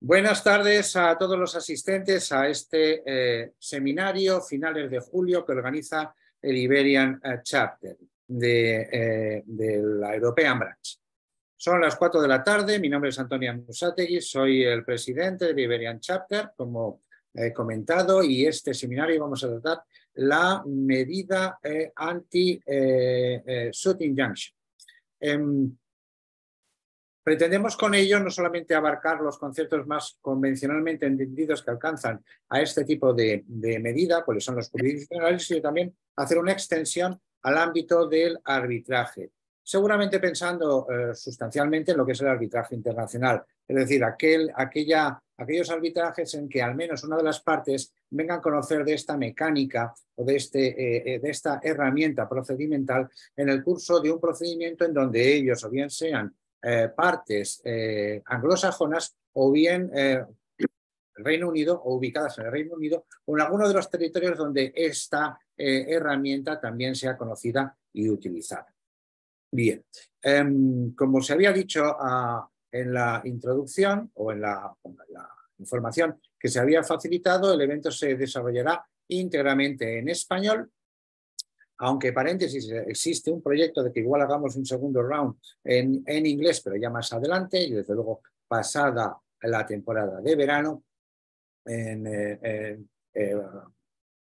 Buenas tardes a todos los asistentes a este eh, seminario finales de julio que organiza el Iberian eh, Chapter eh, de, la European Branch. Son las 4 de la tarde, mi nombre es Antonio Musategui, soy el presidente del Iberian Chapter, como he comentado, y este seminario vamos a tratar la medida anti-suit injunction Pretendemos con ello no solamente abarcar los conceptos más convencionalmente entendidos que alcanzan a este tipo de, medida, cuáles son los jurisdiccionales, sino también hacer una extensión al ámbito del arbitraje, seguramente pensando eh, sustancialmente en lo que es el arbitraje internacional, es decir, aquel, aquella, aquellos arbitrajes en que al menos una de las partes venga a conocer de esta mecánica o de, este, eh, eh, de esta herramienta procedimental en el curso de un procedimiento en donde ellos o bien sean eh, partes eh, anglosajonas o bien eh, el Reino Unido o ubicadas en el Reino Unido o en alguno de los territorios donde esta herramienta también sea conocida y utilizada. Bien, em, como se había dicho ah, en la introducción o en la información que se había facilitado, el evento se desarrollará íntegramente en español aunque paréntesis, existe un proyecto de que igual hagamos un segundo round en, inglés, pero ya más adelante, y desde luego pasada la temporada de verano, en, es eh, eh,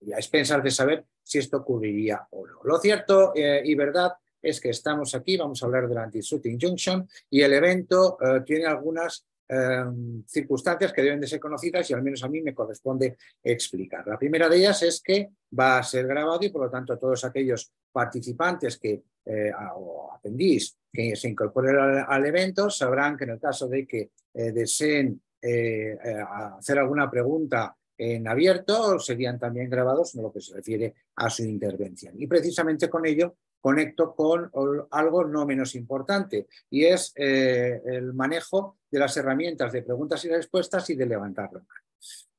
eh, pensar de saber si esto ocurriría o no. Lo cierto y verdad es que estamos aquí, vamos a hablar del anti-shooting junction y el evento tiene algunas em, circunstancias que deben de ser conocidas y al menos a mí me corresponde explicar. La primera de ellas es que va a ser grabado y por lo tanto todos aquellos participantes que, eh, o que se incorporen al, evento sabrán que en el caso de que eh, deseen eh, eh, hacer alguna pregunta en abierto serían también grabados en lo que se refiere a su intervención. Y precisamente con ello conecto con algo no menos importante y es el manejo de las herramientas de preguntas y respuestas y de levantar la mano.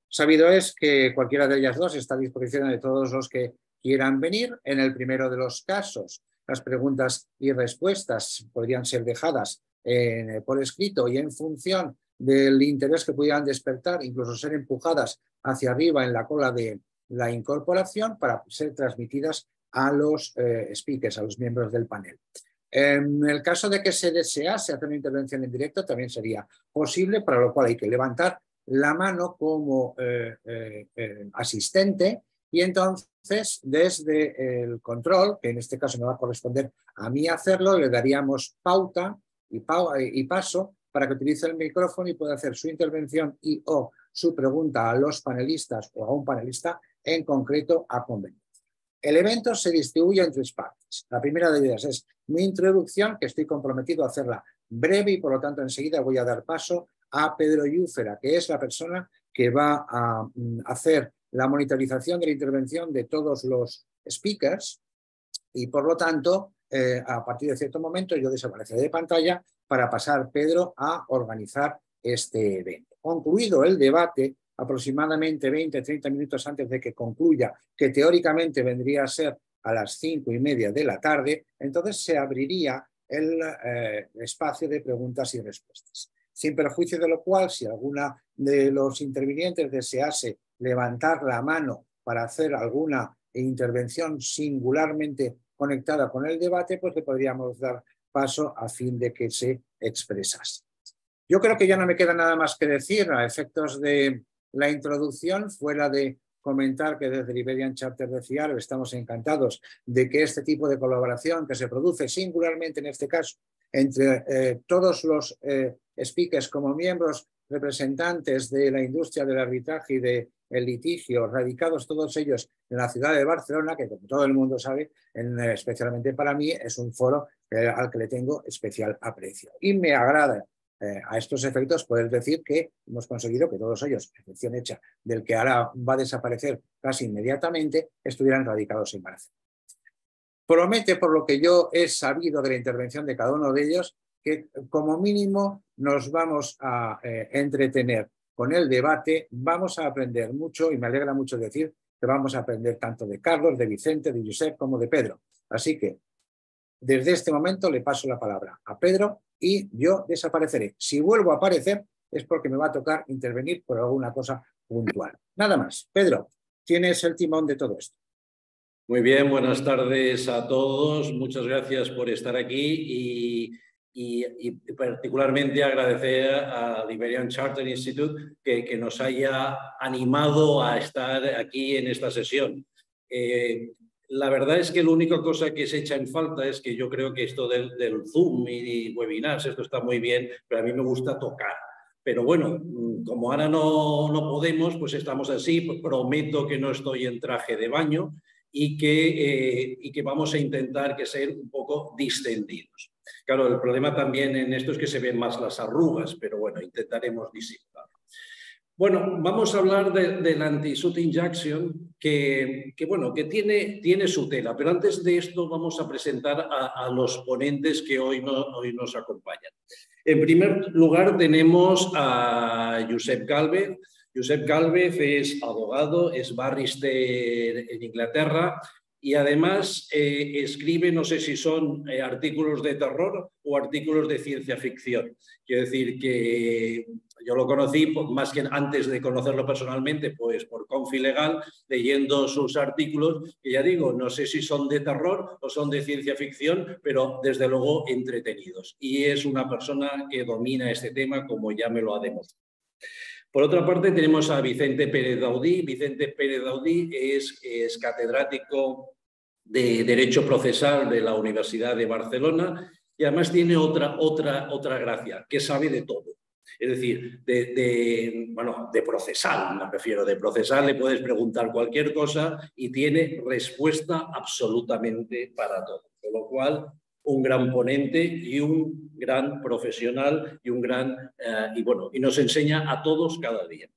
Sabido es que cualquiera de ellas dos está a disposición de todos los que quieran venir. En el primero de los casos, las preguntas y respuestas podrían ser dejadas eh, por escrito y en función del interés que pudieran despertar, incluso ser empujadas hacia arriba en la cola de la incorporación para ser transmitidas a los eh, speakers, a los miembros del panel. En el caso de que se desease hacer una intervención en directo, también sería posible, para lo cual hay que levantar la mano como eh, eh, eh, asistente y entonces desde el control, que en este caso me va a corresponder a mí hacerlo, le daríamos pauta y, y paso para que utilice el micrófono y pueda hacer su intervención y o su pregunta a los panelistas o a un panelista en concreto a convenio. El evento se distribuye en tres partes. La primera de ellas es mi introducción, que estoy comprometido a hacerla breve y por lo tanto enseguida voy a dar paso a Pedro Yúfera, que es la persona que va a mm, hacer la monitorización de la intervención de todos los speakers y por lo tanto, eh, a partir de cierto momento yo desapareceré de pantalla para pasar Pedro a organizar este evento. Concluido el debate, aproximadamente 20-30 minutos antes de que concluya, que teóricamente vendría a ser a las cinco y media de la tarde, entonces se abriría el eh, espacio de preguntas y respuestas sin perjuicio de lo cual, si alguna de los intervinientes desease levantar la mano para hacer alguna intervención singularmente conectada con el debate, pues le podríamos dar paso a fin de que se expresase. Yo creo que ya no me queda nada más que decir a efectos de la introducción, fuera de comentar que desde Liberian Charter Chapter de FIAR estamos encantados de que este tipo de colaboración que se produce singularmente en este caso entre eh, todos los eh, speakers como miembros representantes de la industria del arbitraje y del litigio, radicados todos ellos en la ciudad de Barcelona, que como todo el mundo sabe, en, eh, especialmente para mí, es un foro al que le tengo especial aprecio. Y me agrada eh, a estos efectos poder decir que hemos conseguido que todos ellos, excepción hecha del que ahora va a desaparecer casi inmediatamente, estuvieran radicados en Barcelona. Promete, por lo que yo he sabido de la intervención de cada uno de ellos, que como mínimo nos vamos a eh, entretener con el debate, vamos a aprender mucho y me alegra mucho decir que vamos a aprender tanto de Carlos, de Vicente, de Josep como de Pedro. Así que desde este momento le paso la palabra a Pedro y yo desapareceré. Si vuelvo a aparecer es porque me va a tocar intervenir por alguna cosa puntual. Nada más. Pedro, tienes el timón de todo esto. Muy bien, buenas tardes a todos. Muchas gracias por estar aquí y, particularmente agradecer al Iberian Charter Institute que, nos haya animado a estar aquí en esta sesión. Eh, la verdad es que la única cosa que se echa en falta es que yo creo que esto del, Zoom y, webinars, esto está muy bien, pero a mí me gusta tocar. Pero bueno, mm, como ahora no, podemos, pues estamos así. Pues prometo que no estoy en traje de baño y que, eh, y que vamos a intentar que ser un poco distendidos. Claro, el problema también en esto es que se ven más las arrugas, pero bueno, intentaremos disimularlo. Bueno, vamos a hablar de, del anti suit que, bueno, que tiene, tiene su tela, pero antes de esto vamos a presentar a, los ponentes que hoy, nos acompañan. En primer lugar tenemos a Josep Galvez. Josep Galvez es abogado, es barrister en Inglaterra y además eh, escribe, no sé si son eh, artículos de terror o artículos de ciencia ficción. Quiero decir que yo lo conocí, más que antes de conocerlo personalmente, pues por Confi Legal, leyendo sus artículos, que ya digo, no sé si son de terror o son de ciencia ficción, pero desde luego entretenidos. Y es una persona que domina este tema, como ya me lo ha demostrado. Por otra parte, tenemos a Vicente Pérez Daudí. Vicente Pérez Daudí es, es catedrático de Derecho Procesal de la Universidad de Barcelona y además tiene otra, otra, otra gracia, que sabe de todo. Es decir, de, procesar, bueno, de procesal, me refiero, de procesal le puedes preguntar cualquier cosa y tiene respuesta absolutamente para todo. Con lo cual, un gran ponente y un gran profesional y un gran, eh, y bueno, y nos enseña a todos cada día.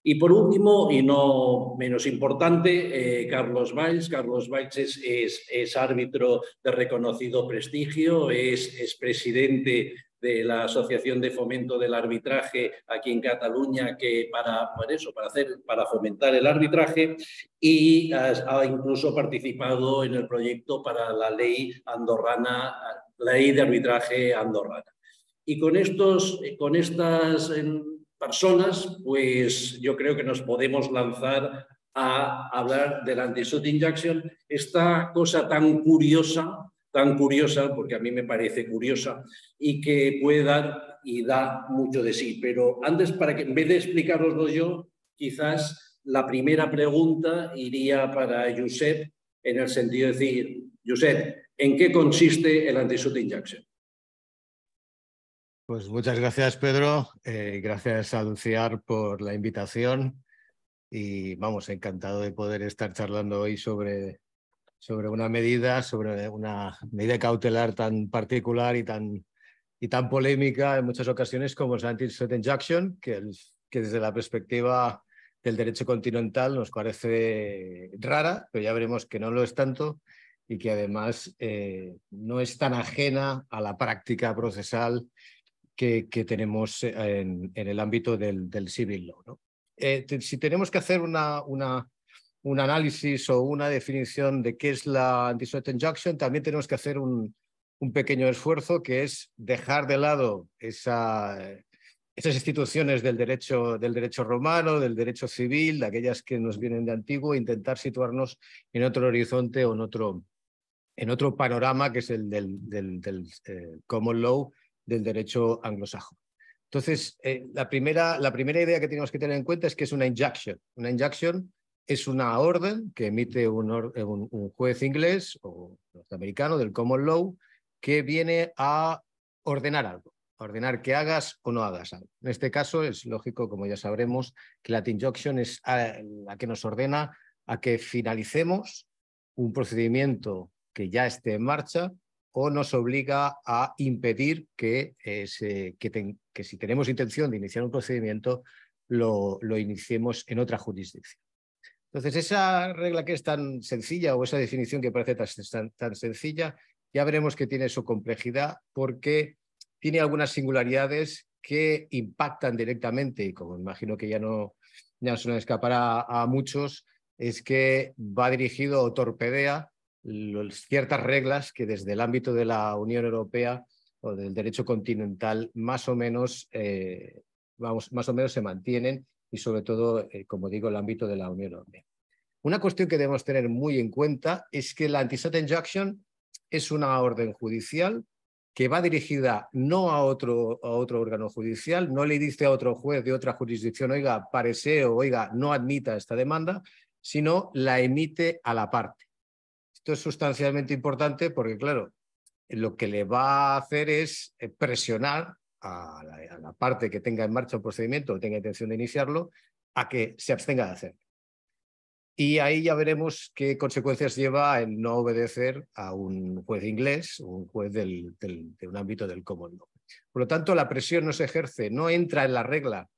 Y por último, y no menos importante, eh, Carlos Valls. Carlos Valls es, árbitro de reconocido prestigio, es, es presidente de la Asociación de Fomento del Arbitraje aquí en Cataluña, que para, eso, para, hacer, para fomentar el arbitraje, y ha, incluso participado en el proyecto para la ley andorrana, ley de arbitraje andorrana. Y con, estos, con estas eh, personas, pues yo creo que nos podemos lanzar a hablar del anti-suit injunction, esta cosa tan curiosa tan curiosa, porque a mí me parece curiosa, y que puede dar y da mucho de sí. Pero antes, para que, en vez de explicaroslo yo, quizás la primera pregunta iría para Josep, en el sentido de decir, Josep, ¿en qué consiste el anti Jackson? Pues muchas gracias, Pedro. Eh, gracias a Luciar por la invitación. Y vamos, encantado de poder estar charlando hoy sobre sobre una medida, sobre una medida cautelar tan particular y tan, y tan polémica en muchas ocasiones como es la anti que, desde la perspectiva del derecho continental nos parece rara, pero ya veremos que no lo es tanto y que además eh, no es tan ajena a la práctica procesal que, tenemos en, el ámbito del, civil law. Eh, si tenemos que hacer una, una, un análisis o una definición de qué es la anti-sweat injection, también tenemos que hacer un, un, pequeño esfuerzo que es dejar de lado esa, esas instituciones del derecho, del derecho romano, del derecho civil, de aquellas que nos vienen de antiguo, e intentar situarnos en otro horizonte o en otro, en otro panorama que es el del, del, eh, common law del derecho anglosajón. Entonces, eh, la, primera, la primera idea que tenemos que tener en cuenta es que es una injection. Una injection es una orden que emite eh, un, juez inglés o norteamericano del common law que viene a ordenar algo, ordenar que hagas o no hagas algo. En este caso es lógico, como ya sabremos, que la injunction es ah, la que nos ordena a que finalicemos un procedimiento que ya esté en marcha o nos obliga a impedir que, eh, si tenemos intención de iniciar un procedimiento, lo iniciemos en otra jurisdicción. Entonces, esa regla que es tan sencilla o esa definición que parece tan, tan sencilla, ya veremos que tiene su complejidad porque tiene algunas singularidades que impactan directamente, y como imagino que ya no, ya se nos escapará a, muchos, es que va dirigido o torpedea ciertas reglas que desde el ámbito de la Unión Europea o del derecho continental más o menos, eh, vamos, más o menos se mantienen y sobre todo, eh, como digo, el ámbito de la Unión Europea. Una cuestión que debemos tener muy en cuenta es que la anti set Injunction es una orden judicial que va dirigida no a otro, a otro órgano judicial, no le dice a otro juez de otra jurisdicción, oiga, parece oiga, no admita esta demanda, sino la emite a la parte. Esto es sustancialmente importante porque, claro, lo que le va a hacer es eh, presionar a la, parte que tenga en marcha un procedimiento o tenga intención de iniciarlo a que se abstenga de hacerlo. Y ahí ya veremos qué consecuencias lleva el no obedecer a un juez inglés, un juez de un ámbito del common Por lo tanto, la presión no se ejerce, no entra en la regla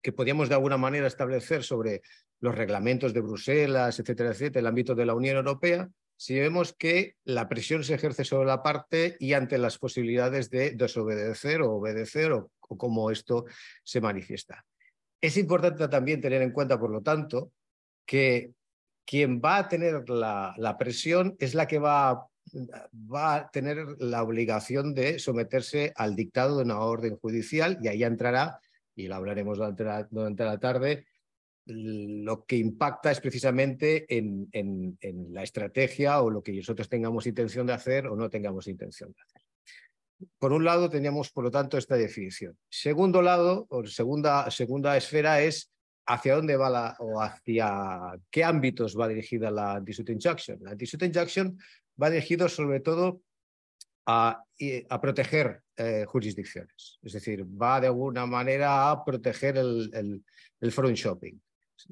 que podíamos de alguna manera establecer sobre los reglamentos de Bruselas, etcétera, etcétera, el ámbito de la Unión Europea, si vemos que la presión se ejerce sobre la parte y ante las posibilidades de desobedecer o obedecer o, cómo esto se manifiesta. Es importante también tener en cuenta, por lo tanto, que quien va a tener la, presión es la que va a va a tener la obligación de someterse al dictado de una orden judicial y ahí entrará, y lo hablaremos durante la tarde, lo que impacta es precisamente en, la estrategia o lo que nosotros tengamos intención de hacer o no tengamos intención de hacer. Por un lado, teníamos, por lo tanto, esta definición. Segundo lado, o segunda, segunda esfera es hacia dónde va la, o hacia qué ámbitos va dirigida la anti-suit injunction. La anti-suit injunction va dirigido sobre todo a, proteger eh, jurisdicciones. Es decir, va de alguna manera a proteger el, el, el front shopping.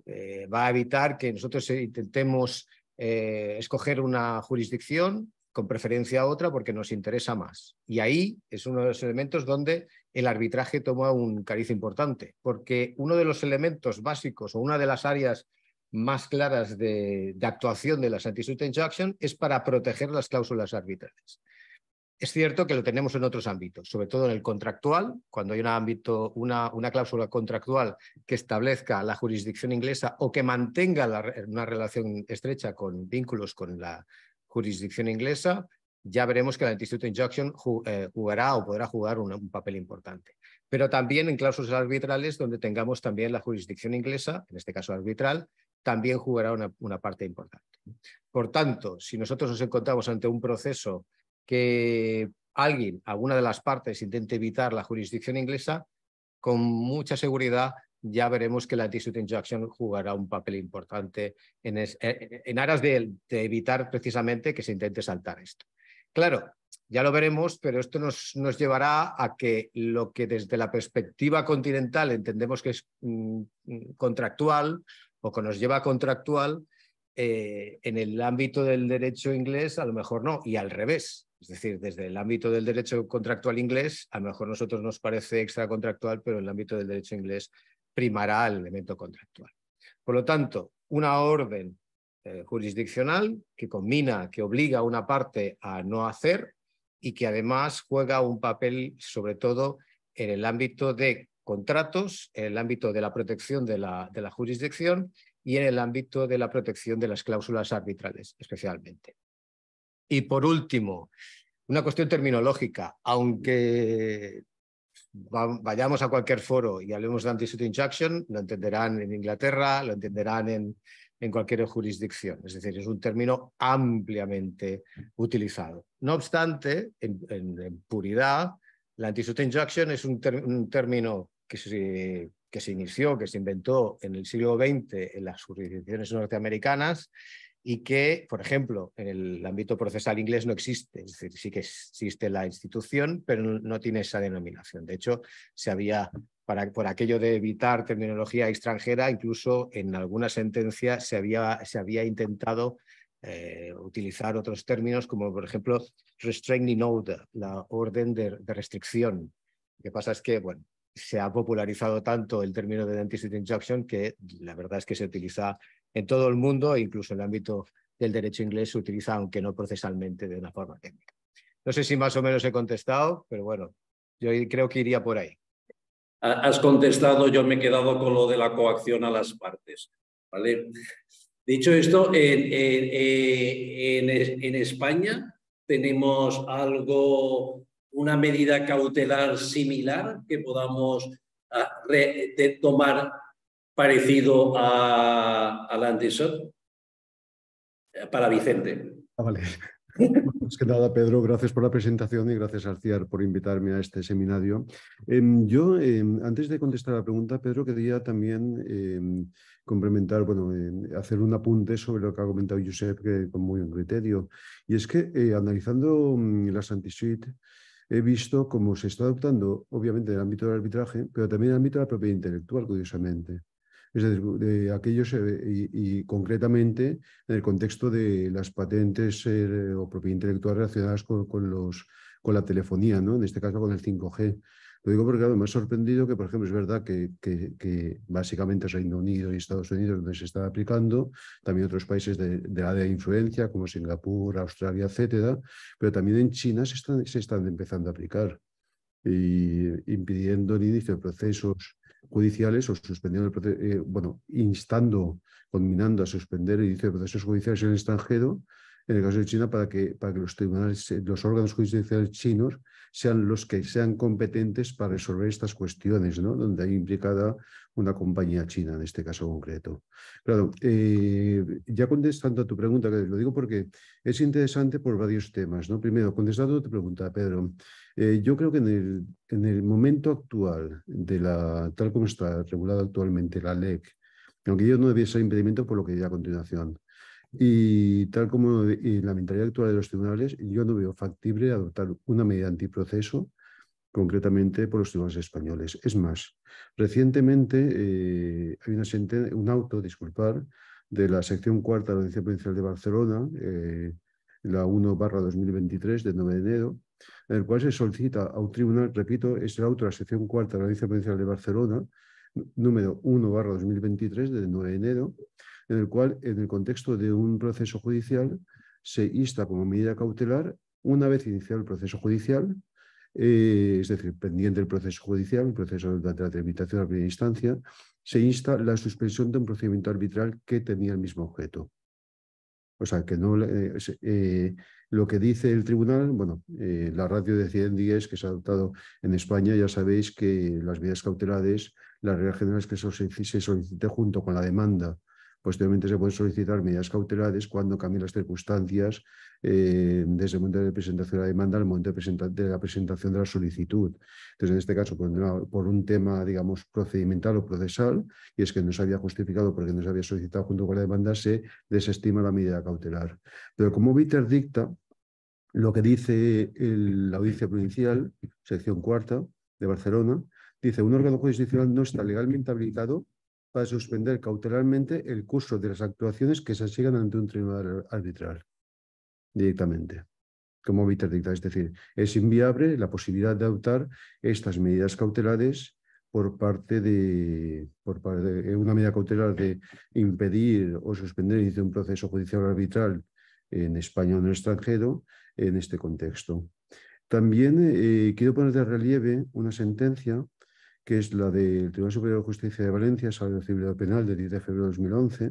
Eh, va a evitar que nosotros eh, intentemos eh, escoger una jurisdicción con preferencia a otra porque nos interesa más. Y ahí es uno de los elementos donde el arbitraje toma un cariz importante, porque uno de los elementos básicos o una de las áreas más claras de, actuación de las anti-suit injunction es para proteger las cláusulas arbitrales. Es cierto que lo tenemos en otros ámbitos, sobre todo en el contractual, cuando hay un ámbito, una, cláusula contractual que establezca la jurisdicción inglesa o que mantenga una relación estrecha con vínculos con la jurisdicción inglesa, ya veremos que la Institute Injunction eh, jugará o podrá jugar un, papel importante. Pero también en cláusulas arbitrales donde tengamos también la jurisdicción inglesa, en este caso arbitral, también jugará una parte importante. Por tanto, si nosotros nos encontramos ante un proceso que alguien, alguna de las partes, intente evitar la jurisdicción inglesa, con mucha seguridad ya veremos que la anti injunction jugará un papel importante en, aras de, evitar precisamente que se intente saltar esto. Claro, ya lo veremos, pero esto nos, nos llevará a que lo que desde la perspectiva continental entendemos que es mm, contractual o que nos lleva a contractual, eh, en el ámbito del derecho inglés a lo mejor no, y al revés. Es decir, desde el ámbito del derecho contractual inglés, a lo mejor a nosotros nos parece extracontractual, pero en el ámbito del derecho inglés primará el elemento contractual. Por lo tanto, una orden eh, jurisdiccional que combina, que obliga a una parte a no hacer y que además juega un papel sobre todo en el ámbito de contratos, en el ámbito de la protección de la jurisdicción y en el ámbito de la protección de las cláusulas arbitrales especialmente. Y por último, una cuestión terminológica, aunque vayamos a cualquier foro y hablemos de anti-suit injunction, lo entenderán en Inglaterra, lo entenderán en, en cualquier jurisdicción. Es decir, es un término ampliamente utilizado. No obstante, en, puridad, la anti-suit injunction es un, un término que se, que se inició, que se inventó en el siglo XX en las jurisdicciones norteamericanas y que, por ejemplo, en el ámbito procesal inglés no existe, sí que existe la institución, pero no tiene esa denominación. De hecho, se había, para, por aquello de evitar terminología extranjera, incluso en alguna sentencia se había, se había intentado eh, utilizar otros términos, como por ejemplo restraining order, la orden de, restricción. Lo que pasa es que, bueno, se ha popularizado tanto el término de dentistry injunction que la verdad es que se utiliza en todo el mundo, incluso en el ámbito del derecho inglés, se utiliza, aunque no procesalmente, de una forma técnica. No sé si más o menos he contestado, pero bueno, yo creo que iría por ahí. Has contestado, yo me he quedado con lo de la coacción a las partes. Dicho esto, en, España tenemos algo, una medida cautelar similar que podamos ah, tomar parecido a, la antisot para Vicente. Ah, vale. Más pues que nada, Pedro, gracias por la presentación y gracias, Arciar, por invitarme a este seminario. Em, yo, em, antes de contestar la pregunta, Pedro, quería también em, complementar, bueno, hacer un apunte sobre lo que ha comentado Josep que, con muy buen criterio. Y es que, eh, analizando mm, las Suite, he visto cómo se está adoptando, obviamente, en el ámbito del arbitraje, pero también en el ámbito de la propiedad intelectual, curiosamente es decir, de aquellos eh, y, concretamente en el contexto de las patentes eh, o propiedad intelectual relacionadas con, los, con la telefonía, ¿no? en este caso con el 5G. Lo digo porque me ha sorprendido que, por ejemplo, es verdad que, que, que, básicamente Reino Unido y Estados Unidos donde se está aplicando, también otros países de, de área de influencia como Singapur, Australia, etcétera, pero también en China se están, se están empezando a aplicar y impidiendo el inicio de procesos judiciales o suspendiendo el eh, bueno, instando, conminando a suspender el inicio de procesos judiciales en el extranjero, en el caso de China, para que, para que los tribunales, eh, los órganos judiciales chinos sean los que sean competentes para resolver estas cuestiones, ¿no? Donde hay implicada una compañía china en este caso concreto. Claro, eh, ya contestando a tu pregunta, que lo digo porque es interesante por varios temas. ¿no? Primero, contestando a tu pregunta, Pedro, eh, yo creo que en el, en el momento actual, de la, tal como está regulada actualmente la LEC, aunque yo no debía ser impedimento por lo que diré a continuación, y tal como en la mentalidad actual de los tribunales, yo no veo factible adoptar una medida antiproceso concretamente por los tribunales españoles. Es más, recientemente eh, hay un auto, disculpar, de la sección cuarta de la Audiencia Provincial de Barcelona, eh, la 1 barra 2023 de 9 de enero, en el cual se solicita a un tribunal, repito, es el auto de la sección cuarta de la Audiencia Provincial de Barcelona, número 1 barra 2023 de 9 de enero, en el cual, en el contexto de un proceso judicial, se insta como medida cautelar, una vez iniciado el proceso judicial, eh, es decir, pendiente del proceso judicial, el proceso de la tramitación a primera instancia, se insta la suspensión de un procedimiento arbitral que tenía el mismo objeto. O sea, que no eh, eh, lo que dice el tribunal, bueno, la ratio de 110 que se ha adoptado en España, ya sabéis que las medidas cautelares, las reglas generales que se solicite junto con la demanda Posteriormente se pueden solicitar medidas cautelares cuando cambien las circunstancias eh, desde el momento de presentación de la demanda al momento de, la presentación de la solicitud. Entonces, en este caso, por, un tema, digamos, procedimental o procesal, y es que no se había justificado porque no se había solicitado junto con la demanda, se desestima la medida cautelar. Pero como Viter dicta, lo que dice la audiencia provincial, sección cuarta de Barcelona, dice un órgano jurisdiccional no está legalmente habilitado para suspender cautelarmente el curso de las actuaciones que se sigan ante un tribunal arbitral directamente, como evitar dicta, Es decir, es inviable la posibilidad de adoptar estas medidas cautelares por parte de, por de una medida cautelar de impedir o suspender el inicio de un proceso judicial arbitral en España o en el extranjero en este contexto. También eh, quiero poner de relieve una sentencia que es la del Tribunal Superior de Justicia de Valencia, Sala de Penal, del 10 de febrero de 2011,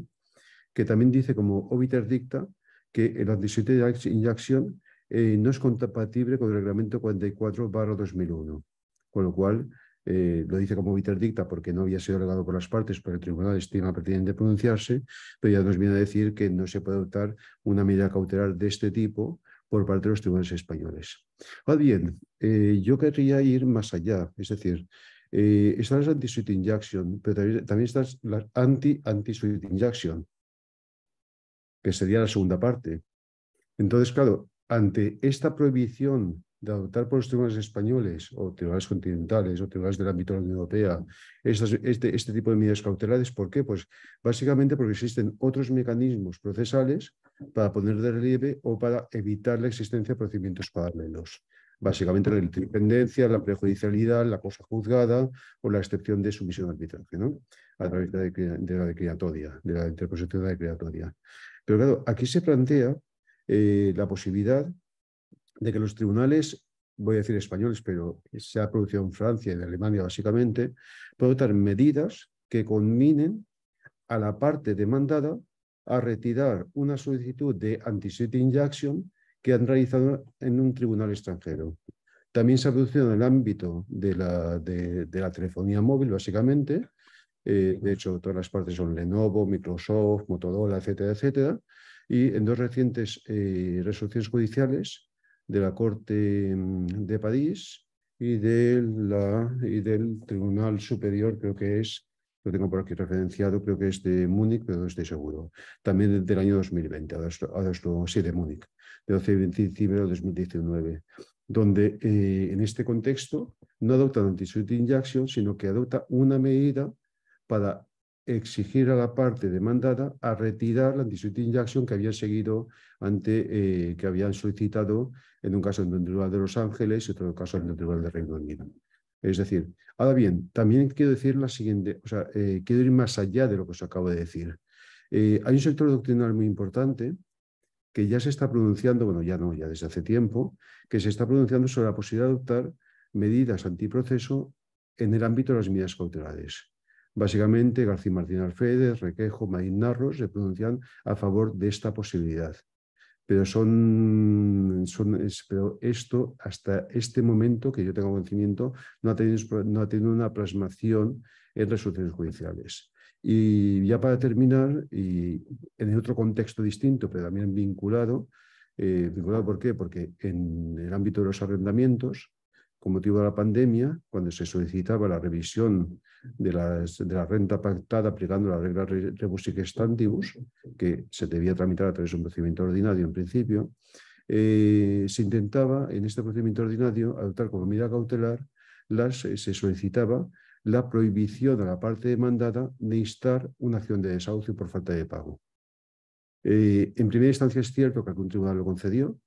que también dice como obiter dicta que el antecedente de inyección eh, no es compatible con el reglamento 44-2001, con lo cual eh, lo dice como obiter dicta porque no había sido regado por las partes, pero el tribunal estima pertinente pronunciarse, pero ya nos viene a decir que no se puede adoptar una medida cautelar de este tipo por parte de los tribunales españoles. Ahora bien, eh, yo querría ir más allá, es decir, eh, están las anti-sweet injection, pero también, también están las anti anti injection, que sería la segunda parte. Entonces, claro, ante esta prohibición de adoptar por los tribunales españoles o tribunales continentales o tribunales del ámbito de la Unión Europea estas, este, este, tipo de medidas cautelares. ¿Por qué? Pues básicamente porque existen otros mecanismos procesales para poner de relieve o para evitar la existencia de procedimientos paralelos básicamente la independencia, la prejudicialidad, la cosa juzgada o la excepción de sumisión arbitraria ¿no? a través de, la declaratoria, de la interposición de la Pero claro, aquí se plantea eh, la posibilidad de que los tribunales, voy a decir españoles, pero se ha producido en Francia y en Alemania básicamente, puedan dar medidas que conminen a la parte demandada a retirar una solicitud de anti antecedent injunction que han realizado en un tribunal extranjero. También se ha producido en el ámbito de la, de, la telefonía móvil, básicamente. Eh, de hecho, todas las partes son Lenovo, Microsoft, Motorola, etcétera, etcétera. Y en dos recientes eh, resoluciones judiciales de la Corte mm, de París y, la, y del Tribunal Superior, creo que es lo tengo por aquí referenciado, creo que es de Múnich, pero no estoy seguro. También del año 2020, ahora es, sí, de Múnich de 12 de diciembre de 2019, donde eh, en este contexto no adopta anti-suit injection, sino que adopta una medida para exigir a la parte demandada a retirar la anti injection que habían seguido ante, eh, que habían solicitado en un caso en el Tribunal de Los Ángeles y otro caso en el Tribunal de Reino Unido. Es decir, ahora bien, también quiero decir la siguiente, o sea, eh, quiero ir más allá de lo que os acabo de decir. hay un sector doctrinal muy importante que ya se está pronunciando, bueno, ya no, ya desde hace tiempo, que se está pronunciando sobre la posibilidad de adoptar medidas antiproceso en el ámbito de las medidas cautelares. Básicamente, García Martín Alférez, Requejo, Maín Narros se pronuncian a favor de esta posibilidad. Pero, son, esto, hasta este momento que yo tengo conocimiento, no ha tenido, no ha tenido una plasmación en resoluciones judiciales. Y ya para terminar, y en otro contexto distinto, pero también vinculado, eh, vinculado ¿por qué? Porque en el ámbito de los arrendamientos, con motivo de la pandemia, cuando se solicitaba la revisión de, de la renta pactada aplicando la regla rebus sic que se debía tramitar a través de un procedimiento ordinario en principio, eh, se intentaba en este procedimiento ordinario adoptar como medida cautelar, las, eh, se solicitaba la prohibición a la parte demandada de instar una acción de desahucio por falta de pago. Eh, en primera instancia es cierto que algún tribunal lo concedió,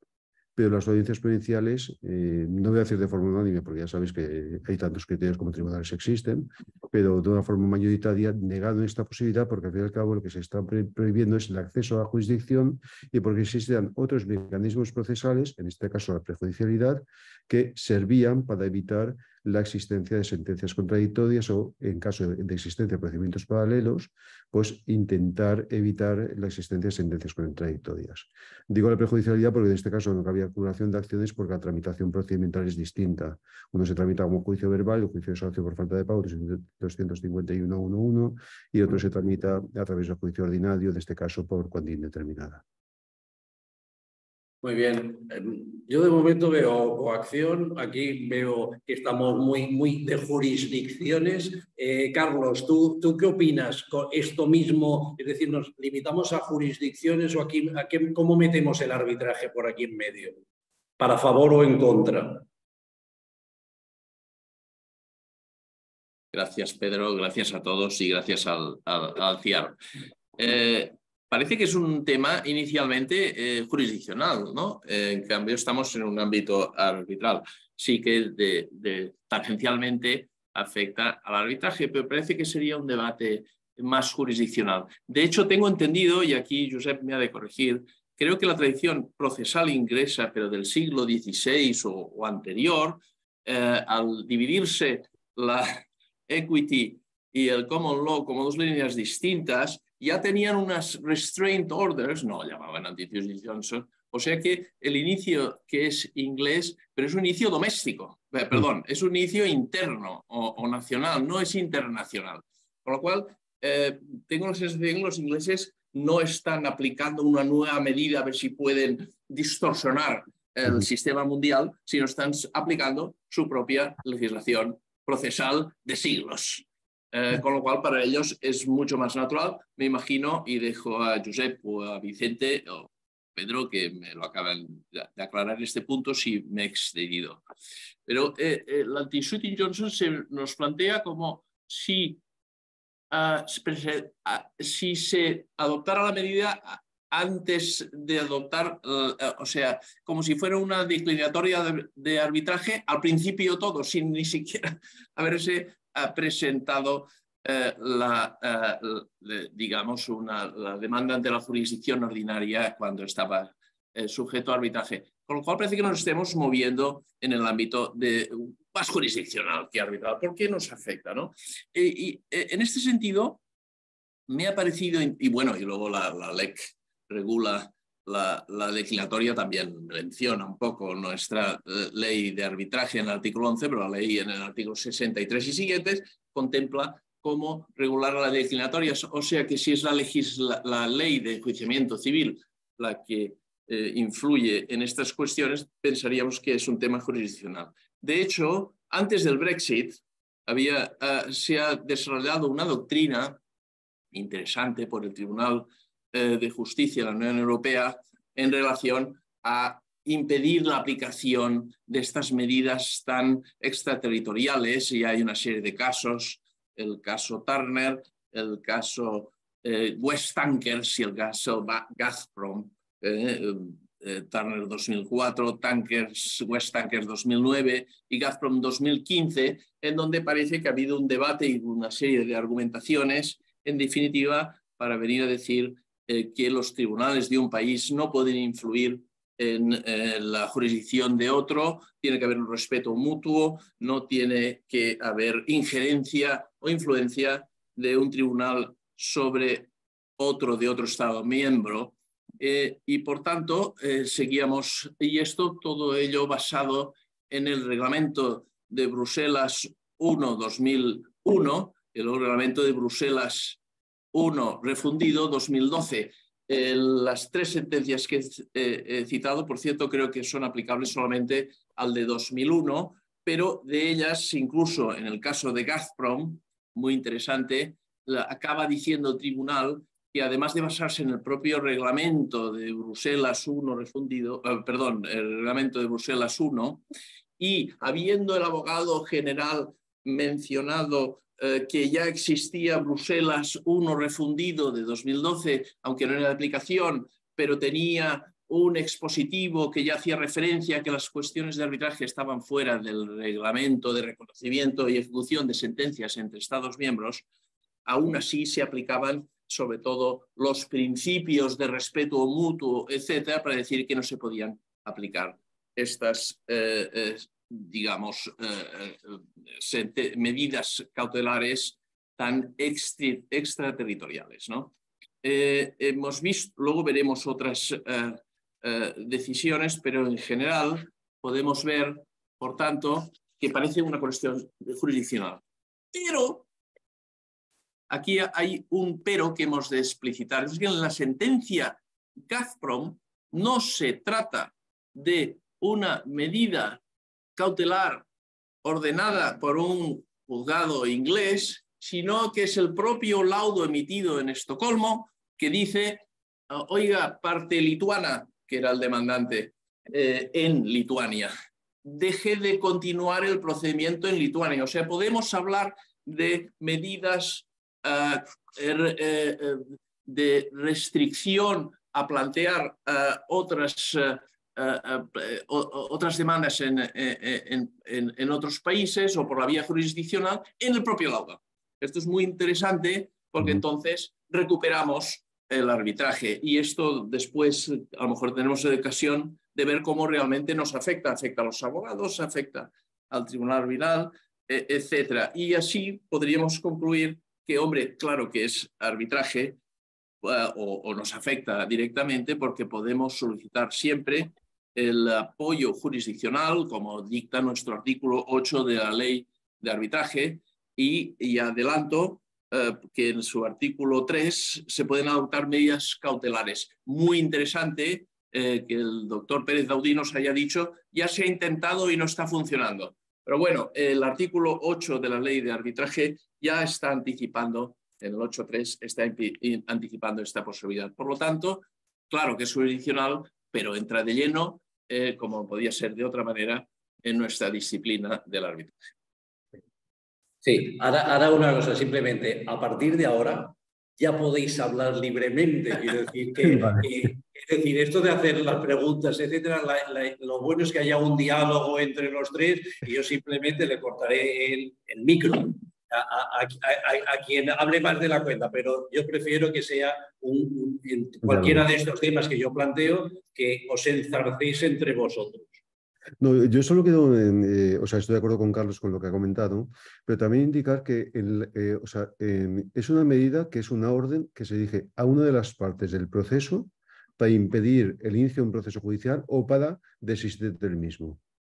pero las audiencias provinciales, eh, no voy a decir de forma unánime, porque ya sabéis que hay tantos criterios como tribunales existen, pero de una forma mayoritaria negado esta posibilidad porque al fin y al cabo lo que se está prohibiendo es el acceso a la jurisdicción y porque existen otros mecanismos procesales, en este caso la prejudicialidad, que servían para evitar la existencia de sentencias contradictorias o, en caso de existencia de procedimientos paralelos, pues intentar evitar la existencia de sentencias contradictorias. Digo la prejudicialidad porque en este caso no cabía acumulación de acciones porque la tramitación procedimental es distinta. Uno se tramita como juicio verbal, el juicio de socio por falta de pago, 251.11, y otro se tramita a través del juicio ordinario, en este caso por cuantía indeterminada. Muy bien. Em, yo de momento veo coacción. Aquí veo que estamos muy, muy de jurisdicciones. Eh, Carlos, ¿tú, ¿tú qué opinas con esto mismo? Es decir, ¿nos limitamos a jurisdicciones o aquí, a cómo metemos el arbitraje por aquí en medio? ¿Para favor o en contra? Gracias, Pedro. Gracias a todos y gracias al, al, CIAR. Eh, Parece que es un tema inicialmente eh, jurisdiccional, ¿no? Eh, en cambio, estamos en un ámbito arbitral. Sí que tangencialmente afecta al arbitraje, pero parece que sería un debate más jurisdiccional. De hecho, tengo entendido, y aquí Josep me ha de corregir, creo que la tradición procesal ingresa, pero del siglo XVI o, anterior, eh, al dividirse la equity y el common law como dos líneas distintas, ya tenían unas restraint orders, no llamaban anti Johnson, o sea que el inicio que es inglés, pero es un inicio doméstico, eh, mm. perdón, es un inicio interno o, nacional, no es internacional. Con lo cual, eh, tengo la sensación que los ingleses no están aplicando una nueva medida a ver si pueden distorsionar el sistema mundial, sino están aplicando su propia legislación procesal de siglos. Eh, con lo cual, para ellos es mucho más natural, me imagino, y dejo a Josep o a Vicente o Pedro que me lo acaban de aclarar este punto si me he excedido. Pero eh, eh, el anti-shooting Johnson se nos plantea como si, ah, ah, si se adoptara la medida antes de adoptar, eh, o sea, como si fuera una declinatoria de, de, arbitraje al principio todo, sin ni siquiera haberse ha presentado eh, la, eh, digamos, una, la demanda ante la jurisdicción ordinaria cuando estaba eh, sujeto a arbitraje. Con lo cual parece que nos estemos moviendo en el ámbito de, más jurisdiccional que arbitral, qué nos afecta. ¿no? Y, en este sentido, me ha parecido, y bueno, y luego la, la LEC regula la, declinatoria también menciona un poco nuestra eh, ley de arbitraje en el artículo 11, pero la ley en el artículo 63 y siguientes contempla cómo regular la declinatoria. O sea que si es la, ley de enjuiciamiento civil la que eh, influye en estas cuestiones, pensaríamos que es un tema jurisdiccional. De hecho, antes del Brexit había, ah, se ha desarrollado una doctrina interesante por el Tribunal eh, de Justicia de la Unión Europea en relación a impedir la aplicación de estas medidas tan extraterritoriales y hay una serie de casos, el caso Turner, el caso eh, West Tankers y el caso Gazprom, eh, Turner 2004, Tankers, West Tankers 2009 y Gazprom 2015, en donde parece que ha habido un debate y una serie de argumentaciones, en definitiva, para venir a decir eh, que los tribunales de un país no pueden influir en eh, la jurisdicción de otro, tiene que haber un respeto mutuo, no tiene que haber injerencia o influencia de un tribunal sobre otro de otro Estado miembro. Eh, y por tanto, seguíamos, y esto todo ello basado en el reglamento de Bruselas 1-2001, el reglamento de Bruselas 1, refundido 2012. las tres sentencias que eh, he, citado, por cierto, creo que son aplicables solamente al de 2001, pero de ellas, incluso en el caso de Gazprom, muy interesante, acaba diciendo el tribunal que además de basarse en el propio reglamento de Bruselas 1 refundido, eh, perdón, el reglamento de Bruselas 1, y habiendo el abogado general mencionado eh, que ya existía Bruselas 1 refundido de 2012, aunque no era de aplicación, pero tenía un expositivo que ya hacía referencia a que las cuestiones de arbitraje estaban fuera del reglamento de reconocimiento y ejecución de sentencias entre Estados miembros, aún así se aplicaban sobre todo los principios de respeto mutuo, etcétera, para decir que no se podían aplicar estas eh, eh, digamos, eh, eh, medidas cautelares tan extraterritoriales. ¿no? Eh, hemos visto, luego veremos otras decisiones, pero en general podemos ver, por tanto, que parece una cuestión jurisdiccional. Pero aquí hay un pero que hemos de explicitar. Es que en la sentencia Gazprom no se trata de una medida cautelar ordenada por un juzgado inglés, sino que es el propio laudo emitido en Estocolmo que dice, ah, oiga, parte lituana, que era el demandante eh, en Lituania, deje de continuar el procedimiento en Lituania. O sea, podemos hablar de medidas ah, er, eh, eh, de restricción a plantear ah, otras eh, eh, eh, otras demandas en, en, en, otros países o por la vía jurisdiccional en el propio laudo. Esto es muy interesante porque entonces recuperamos el arbitraje y esto después a lo mejor tenemos la ocasión de ver cómo realmente nos afecta, afecta a los abogados, afecta al tribunal arbitral, e, etcétera. Y así podríamos concluir que, hombre, claro que es arbitraje o, nos afecta directamente porque podemos solicitar siempre el apoyo jurisdiccional, como dicta nuestro artículo 8 de la ley de arbitraje, y, adelanto eh, que en su artículo 3 se pueden adoptar medidas cautelares. Muy interesante eh, que el doctor Pérez Daudí nos haya dicho, ya se ha intentado y no está funcionando. Pero bueno, el artículo 8 de la ley de arbitraje ya está anticipando, en el 8.3 está anticipando esta posibilidad. Por lo tanto, claro que es jurisdiccional, pero entra de lleno eh, como podía ser de otra manera, en nuestra disciplina del arbitraje. Sí, ahora, una cosa, simplemente, a partir de ahora ya podéis hablar libremente, decir es decir, esto de hacer las preguntas, etcétera, lo bueno es que haya un diálogo entre los tres y yo simplemente le cortaré el micro a, quien hable más de la cuenta, pero yo prefiero que sea cualquiera de estos temas que yo planteo que os enzarcéis entre vosotros. No, yo solo quedo en, eh, o sea, estoy de acuerdo con Carlos con lo que ha comentado, pero también indicar que eh, em, es una medida que es una orden que se dirige a una de las partes del proceso para impedir el inicio de un proceso judicial o para desistir del mismo.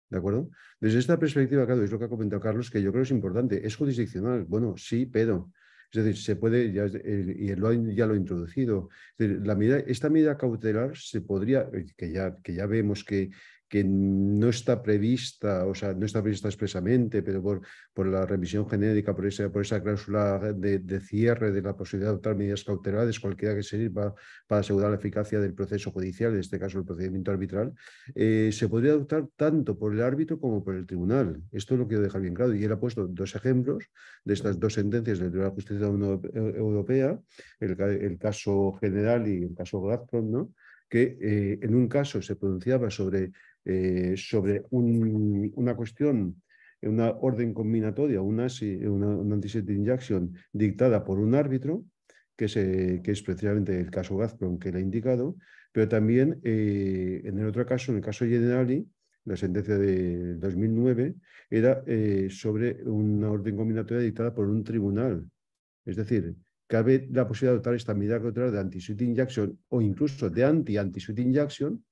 ¿De acuerdo? Desde esta perspectiva, claro, es lo que ha comentado Carlos, que yo creo es importante. ¿Es jurisdiccional? Bueno, sí, pero. Es decir, se puede, ya, eh, y lo, ya lo ha introducido. la medida, esta medida cautelar se podría, eh, que ya, que ya vemos que, que no está prevista, o sea, no está prevista expresamente, pero por, por la revisión genérica, por esa, por esa cláusula de, cierre de la posibilidad de adoptar medidas cautelares, cualquiera que sirva para asegurar la eficacia del proceso judicial, en este caso el procedimiento arbitral, eh, se podría adoptar tanto por el árbitro como por el tribunal. Esto lo quiero dejar bien claro. Y él ha puesto dos ejemplos de estas dos sentencias del Tribunal de Justicia eh, Europea, el, caso general y el caso Gazprom, ¿no? que eh, en un caso se pronunciaba sobre eh, sobre una cuestión, una orden combinatoria, una, anti suit injection dictada por un árbitro, que, que es precisamente el caso Gazprom que le ha indicado, pero también eh, en el otro caso, en el caso Generali, la sentencia de 2009, era eh, sobre una orden combinatoria dictada por un tribunal. Es decir, cabe la posibilidad de adoptar esta medida de anti-suit injection o incluso de anti-anti-suit injection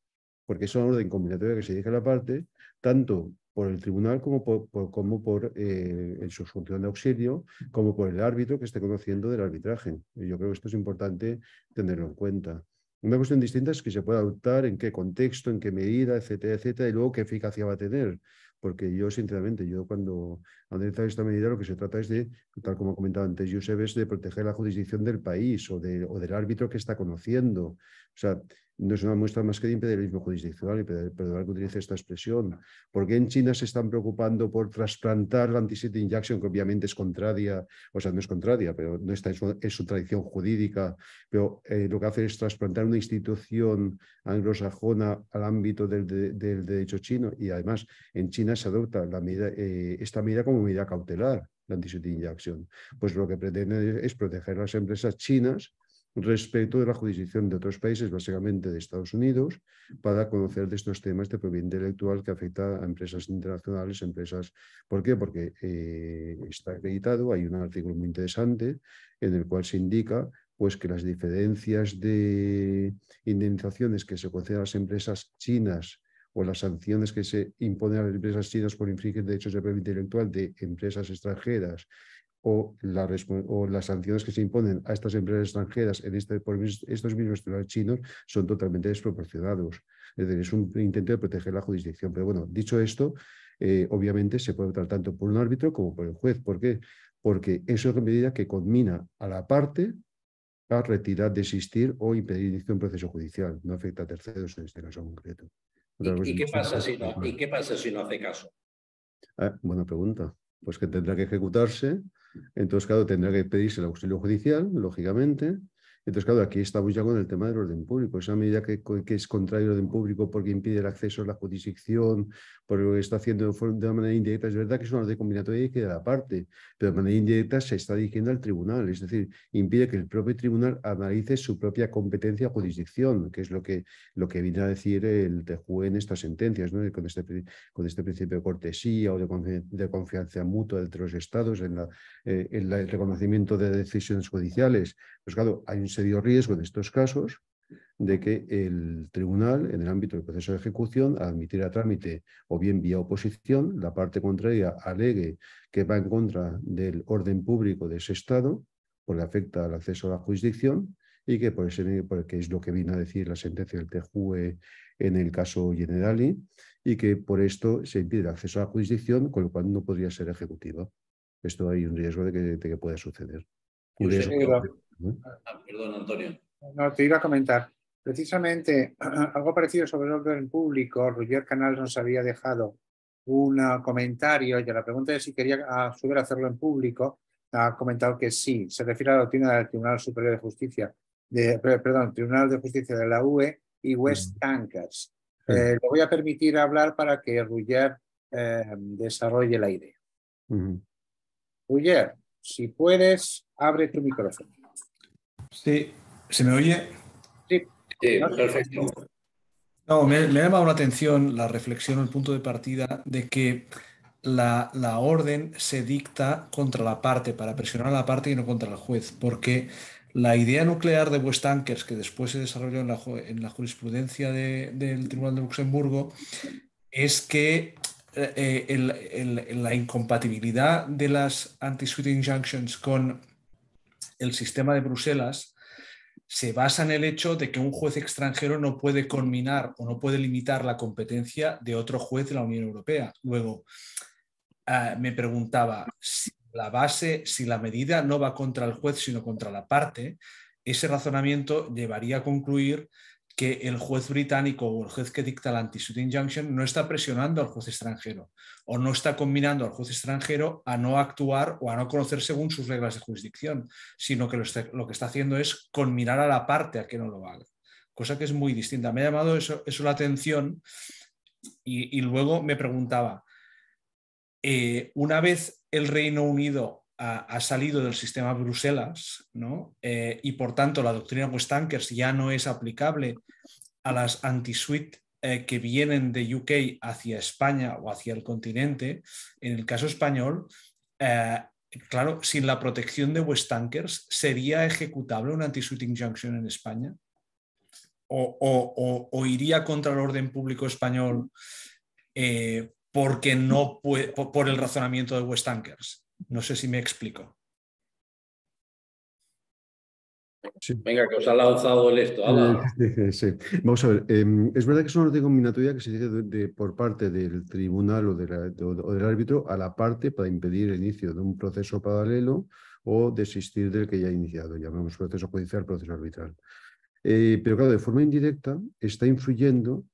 porque es una orden combinatoria que se dirige a la parte, tanto por el tribunal como por, como por eh, su función de auxilio, como por el árbitro que esté conociendo del arbitraje. Y yo creo que esto es importante tenerlo en cuenta. Una cuestión distinta es que se pueda adoptar, en qué contexto, en qué medida, etcétera, etcétera, y luego qué eficacia va a tener. Porque yo, sinceramente, yo cuando analizo esta medida, lo que se trata es de, tal como comentado antes Josep, es de proteger la jurisdicción del país o, o del árbitro que está conociendo. O sea, no es una muestra más que de imperialismo jurisdiccional y perdonar que utilice esta expresión. porque en China se están preocupando por trasplantar la anti injection, que obviamente es contraria, o sea, no es contraria, pero no está, es, su, tradición jurídica, pero eh, lo que hace es trasplantar una institución anglosajona al ámbito del, derecho chino? Y además, en China se adopta eh, esta medida como medida cautelar, la anti injection. Pues lo que pretende es, es proteger las empresas chinas respecto de la jurisdicción de otros países, básicamente de Estados Unidos, para conocer de estos temas de propiedad intelectual que afecta a empresas internacionales, empresas... ¿Por qué? Porque eh, está acreditado, hay un artículo muy interesante en el cual se indica pues, que las diferencias de indemnizaciones que se conceden a las empresas chinas o las sanciones que se imponen a las empresas chinas por infringir derechos de propiedad intelectual de empresas extranjeras o, las sanciones que se imponen a estas empresas extranjeras en este, por estos mismos tribunales chinos son totalmente desproporcionados. Es decir, es un intento de proteger la jurisdicción. Pero bueno, dicho esto, eh, obviamente se puede votar tanto por un árbitro como por el juez. ¿Por qué? Porque eso es una medida que conmina a la parte a retirar, desistir o impedir un proceso judicial. No afecta a terceros en este caso concreto. ¿Y, qué pasa si no, ¿Y qué pasa si no hace caso? Ah, buena pregunta. Pues que tendrá que ejecutarse entonces, claro, tendrá que pedirse el auxilio judicial, lógicamente, entonces, claro, aquí estamos ya con el tema del orden público. Esa medida que, es contra al orden público porque impide el acceso a la jurisdicción, por lo que está haciendo de, una manera indirecta, es verdad que es una orden combinatoria y queda aparte, pero de manera indirecta se está dirigiendo al tribunal, es decir, impide que el propio tribunal analice su propia competencia jurisdicción, que es lo que, lo que viene a decir el TEJUE en estas sentencias, con, este, con este principio de cortesía o de, confianza mutua entre los estados en, eh, en el reconocimiento de decisiones judiciales. Pues claro, hay un serio riesgo en estos casos de que el tribunal, en el ámbito del proceso de ejecución, al admitir a trámite o bien vía oposición, la parte contraria alegue que va en contra del orden público de ese Estado, porque afecta al acceso a la jurisdicción y que por ese, que es lo que vino a decir la sentencia del TJUE en el caso Generali, y que por esto se impide el acceso a la jurisdicción, con lo cual no podría ser ejecutiva. Esto hay un riesgo de que, pueda suceder. Pues ¿Mm? Ah, perdón, Antonio. No, te iba a comentar. Precisamente algo parecido sobre el orden público, Roger Canal nos había dejado un comentario y a la pregunta de si quería subir a hacerlo en público, ha comentado que sí. Se refiere a la doctrina del Tribunal Superior de Justicia, de, perdón, Tribunal de Justicia de la UE y West mm. Tankers. Lo eh, le voy a permitir hablar para que Ruyer eh, desarrolle la idea. Uh si puedes, abre tu micrófono. Sí, ¿se me oye? Sí, perfecto. No, me, ha llamado la atención la reflexión, el punto de partida de que la, orden se dicta contra la parte, para presionar a la parte y no contra el juez, porque la idea nuclear de Westankers, que después se desarrolló en la, en la jurisprudencia del Tribunal de Luxemburgo, es que eh, eh, la incompatibilidad de las anti-suit injunctions con el sistema de Bruselas se basa en el hecho de que un juez extranjero no puede conminar o no puede limitar la competencia de otro juez de la Unión Europea. Luego, ah, me preguntaba si la base, si la medida no va contra el juez, sino contra la parte, ese razonamiento llevaría a concluir que el juez británico o el juez que dicta la anti-suit injunction no está presionando al juez extranjero o no está combinando al juez extranjero a no actuar o a no conocer según sus reglas de jurisdicción, sino que lo, que está haciendo es conminar a la parte a que no lo haga, cosa que es muy distinta. Me ha llamado eso, eso la atención y, luego me preguntaba, eh, una vez el Reino Unido ha, salido del sistema Bruselas, ¿no? Eh, y por tanto la doctrina West Tankers ya no es aplicable a las anti-suite eh, que vienen de UK hacia España o hacia el continente, en el caso español, eh, claro, sin la protección de West Tankers, ¿sería ejecutable una anti-suite injunction en España? O, iría contra el orden público español porque no por, el razonamiento de West Tankers? No sé si me explico. Venga, que os ha lanzado el esto. Eh, Vamos a ver, em, es verdad que es una orden combinatoria que se dice por parte del tribunal o, del árbitro a la parte para impedir el inicio de un proceso paralelo o desistir del que ya ha iniciado, llamamos proceso judicial, proceso arbitral. Eh, pero claro, de forma indirecta está influyendo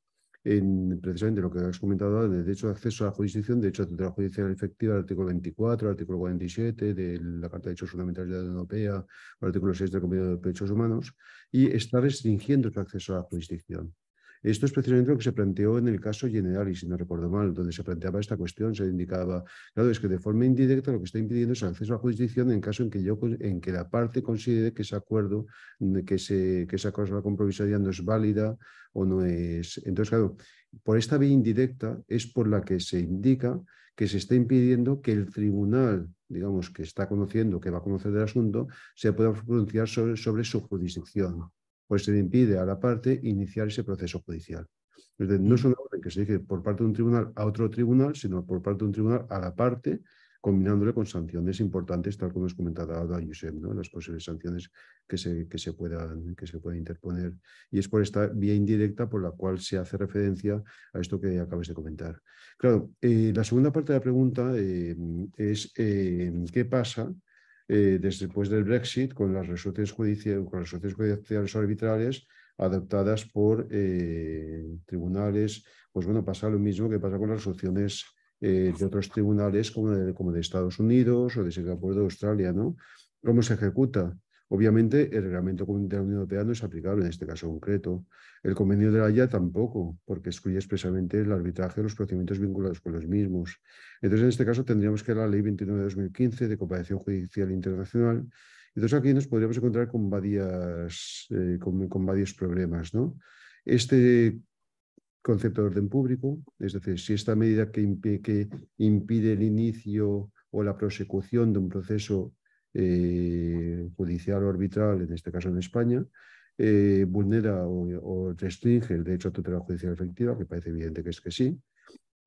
en, precisamente lo que has comentado, de derecho de acceso a la jurisdicción, hecho, a tutela judicial efectiva, el artículo 24, el artículo 47 de la Carta de Derechos Fundamentales de la Unión Europea, el artículo 6 del Comité de Derechos Humanos, y está restringiendo su acceso a la jurisdicción. Esto es precisamente lo que se planteó en el caso General, y si no recuerdo mal, donde se planteaba esta cuestión, se indicaba, claro, es que de forma indirecta lo que está impidiendo es el acceso a la jurisdicción en caso en que, yo, en que la parte considere que ese acuerdo, que, se, que esa la compromisaria no es válida o no es... Entonces, claro, por esta vía indirecta es por la que se indica que se está impidiendo que el tribunal, digamos, que está conociendo, que va a conocer el asunto, se pueda pronunciar sobre su jurisdicción pues se le impide a la parte iniciar ese proceso judicial. no es una orden que se diga por parte de un tribunal a otro tribunal, sino por parte de un tribunal a la parte, combinándole con sanciones importantes, tal como es a Yusef, ¿no? las posibles sanciones que se, se puedan que se interponer. Y es por esta vía indirecta por la cual se hace referencia a esto que acabas de comentar. Claro, eh, la segunda parte de la pregunta eh, es eh, qué pasa eh, después del Brexit con las resoluciones, judiciales, con las resoluciones judiciales arbitrales adoptadas por eh, tribunales. Pues bueno, pasa lo mismo que pasa con las resoluciones eh, de otros tribunales como de, como de Estados Unidos o de Singapur de Australia, ¿no? ¿Cómo se ejecuta? Obviamente, el reglamento de la Unión Europea no es aplicable en este caso concreto. El convenio de la IA tampoco, porque excluye expresamente el arbitraje de los procedimientos vinculados con los mismos. Entonces, en este caso, tendríamos que la Ley 29 de 2015 de Cooperación Judicial Internacional. Entonces, aquí nos podríamos encontrar eh, con, con, varios problemas. ¿no? Este concepto de orden público, es decir, si esta medida que que impide el inicio o la prosecución de un proceso eh, judicial o arbitral, en este caso en España, eh, vulnera o, restringe el derecho a tutela judicial efectiva, que parece evidente que es que sí.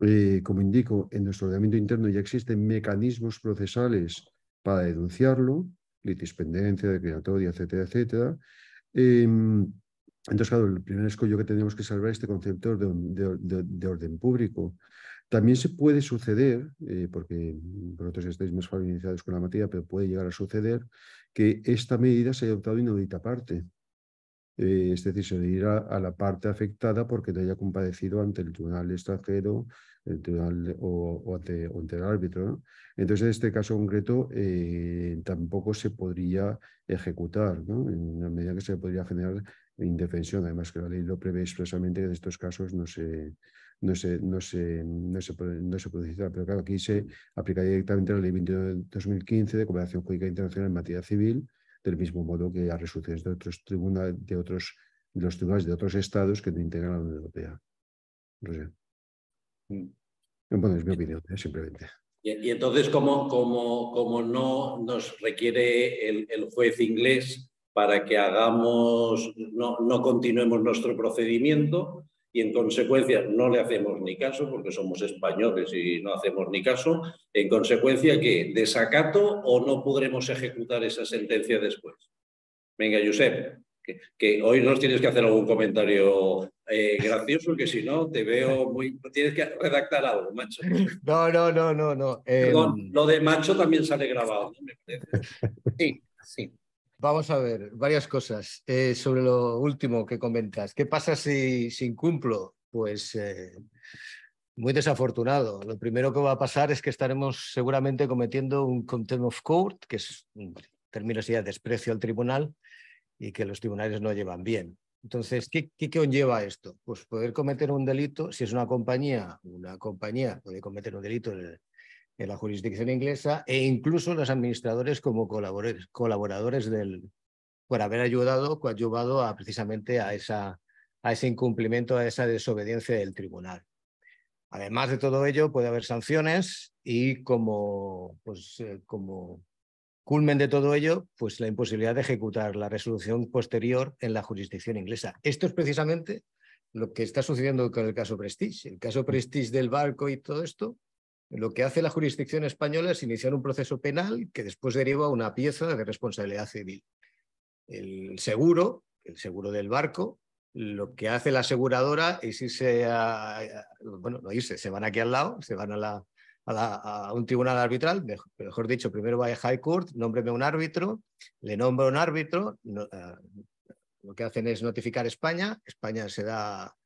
Eh, como indico, en nuestro ordenamiento interno ya existen mecanismos procesales para denunciarlo, litispendencia, declinatoria, etcétera, etcétera. Em, entonces, claro, el primer escollo que tenemos que salvar es este concepto de orden público. También se puede suceder, eh, porque vosotros estáis más familiarizados con la materia, pero puede llegar a suceder que esta medida se haya adoptado inaudita parte. Eh, es decir, se irá a la parte afectada porque te haya compadecido ante el tribunal extranjero el tribunal, o, ante, el árbitro. Entonces, en este caso concreto, eh, tampoco se podría ejecutar, ¿no? en la medida que se podría generar indefensión. Además, que la ley lo prevé expresamente que en estos casos no se, no se, puede se, Pero claro, aquí se aplica directamente la ley 29 de 2015 de cooperación jurídica internacional en materia civil, del mismo modo que las resoluciones de otros tribunales, de otros, los tribunales de otros estados que no integran la Unión Europea. No sé. Mm. Bueno, es mi opinión, ¿eh? simplemente. Y, entonces, como, como, como no nos requiere el, juez inglés para que hagamos, no, no continuemos nuestro procedimiento, y en consecuencia no le hacemos ni caso porque somos españoles y no hacemos ni caso, en consecuencia que desacato o no podremos ejecutar esa sentencia después. Venga, Josep, que, hoy nos tienes que hacer algún comentario eh, gracioso, que si no te veo muy... Tienes que redactar algo, macho. No, no, no, no, no. Em, lo de macho también sale grabado, ¿no? Me parece. Sí, sí. Vamos a ver, varias cosas. Eh, sobre lo último que comentas, ¿qué pasa si, incumplo? Pues eh, muy desafortunado. Lo primero que va a pasar es que estaremos seguramente cometiendo un contempt of court, que es un mm, término así de desprecio al tribunal y que los tribunales no llevan bien. Entonces, ¿qué, ¿qué, conlleva esto? Pues poder cometer un delito, si es una compañía, una compañía puede cometer un delito en el, en la jurisdicción inglesa e incluso los administradores como colaboradores, del, por haber ayudado, coadyuvado a, precisamente a, esa, a ese incumplimiento, a esa desobediencia del tribunal. Además de todo ello, puede haber sanciones y como, pues, eh, como culmen de todo ello, pues la imposibilidad de ejecutar la resolución posterior en la jurisdicción inglesa. Esto es precisamente lo que está sucediendo con el caso Prestige. El caso Prestige del barco y todo esto lo que hace la jurisdicción española es iniciar un proceso penal que después deriva a una pieza de responsabilidad civil. El seguro, el seguro del barco, lo que hace la aseguradora es si a, bueno, no irse, se van aquí al lado, se van a, la, a, un tribunal arbitral, mejor, dicho, primero va a High Court, nómbreme un árbitro, le nombro un árbitro, eh, lo que hacen es notificar España, España se da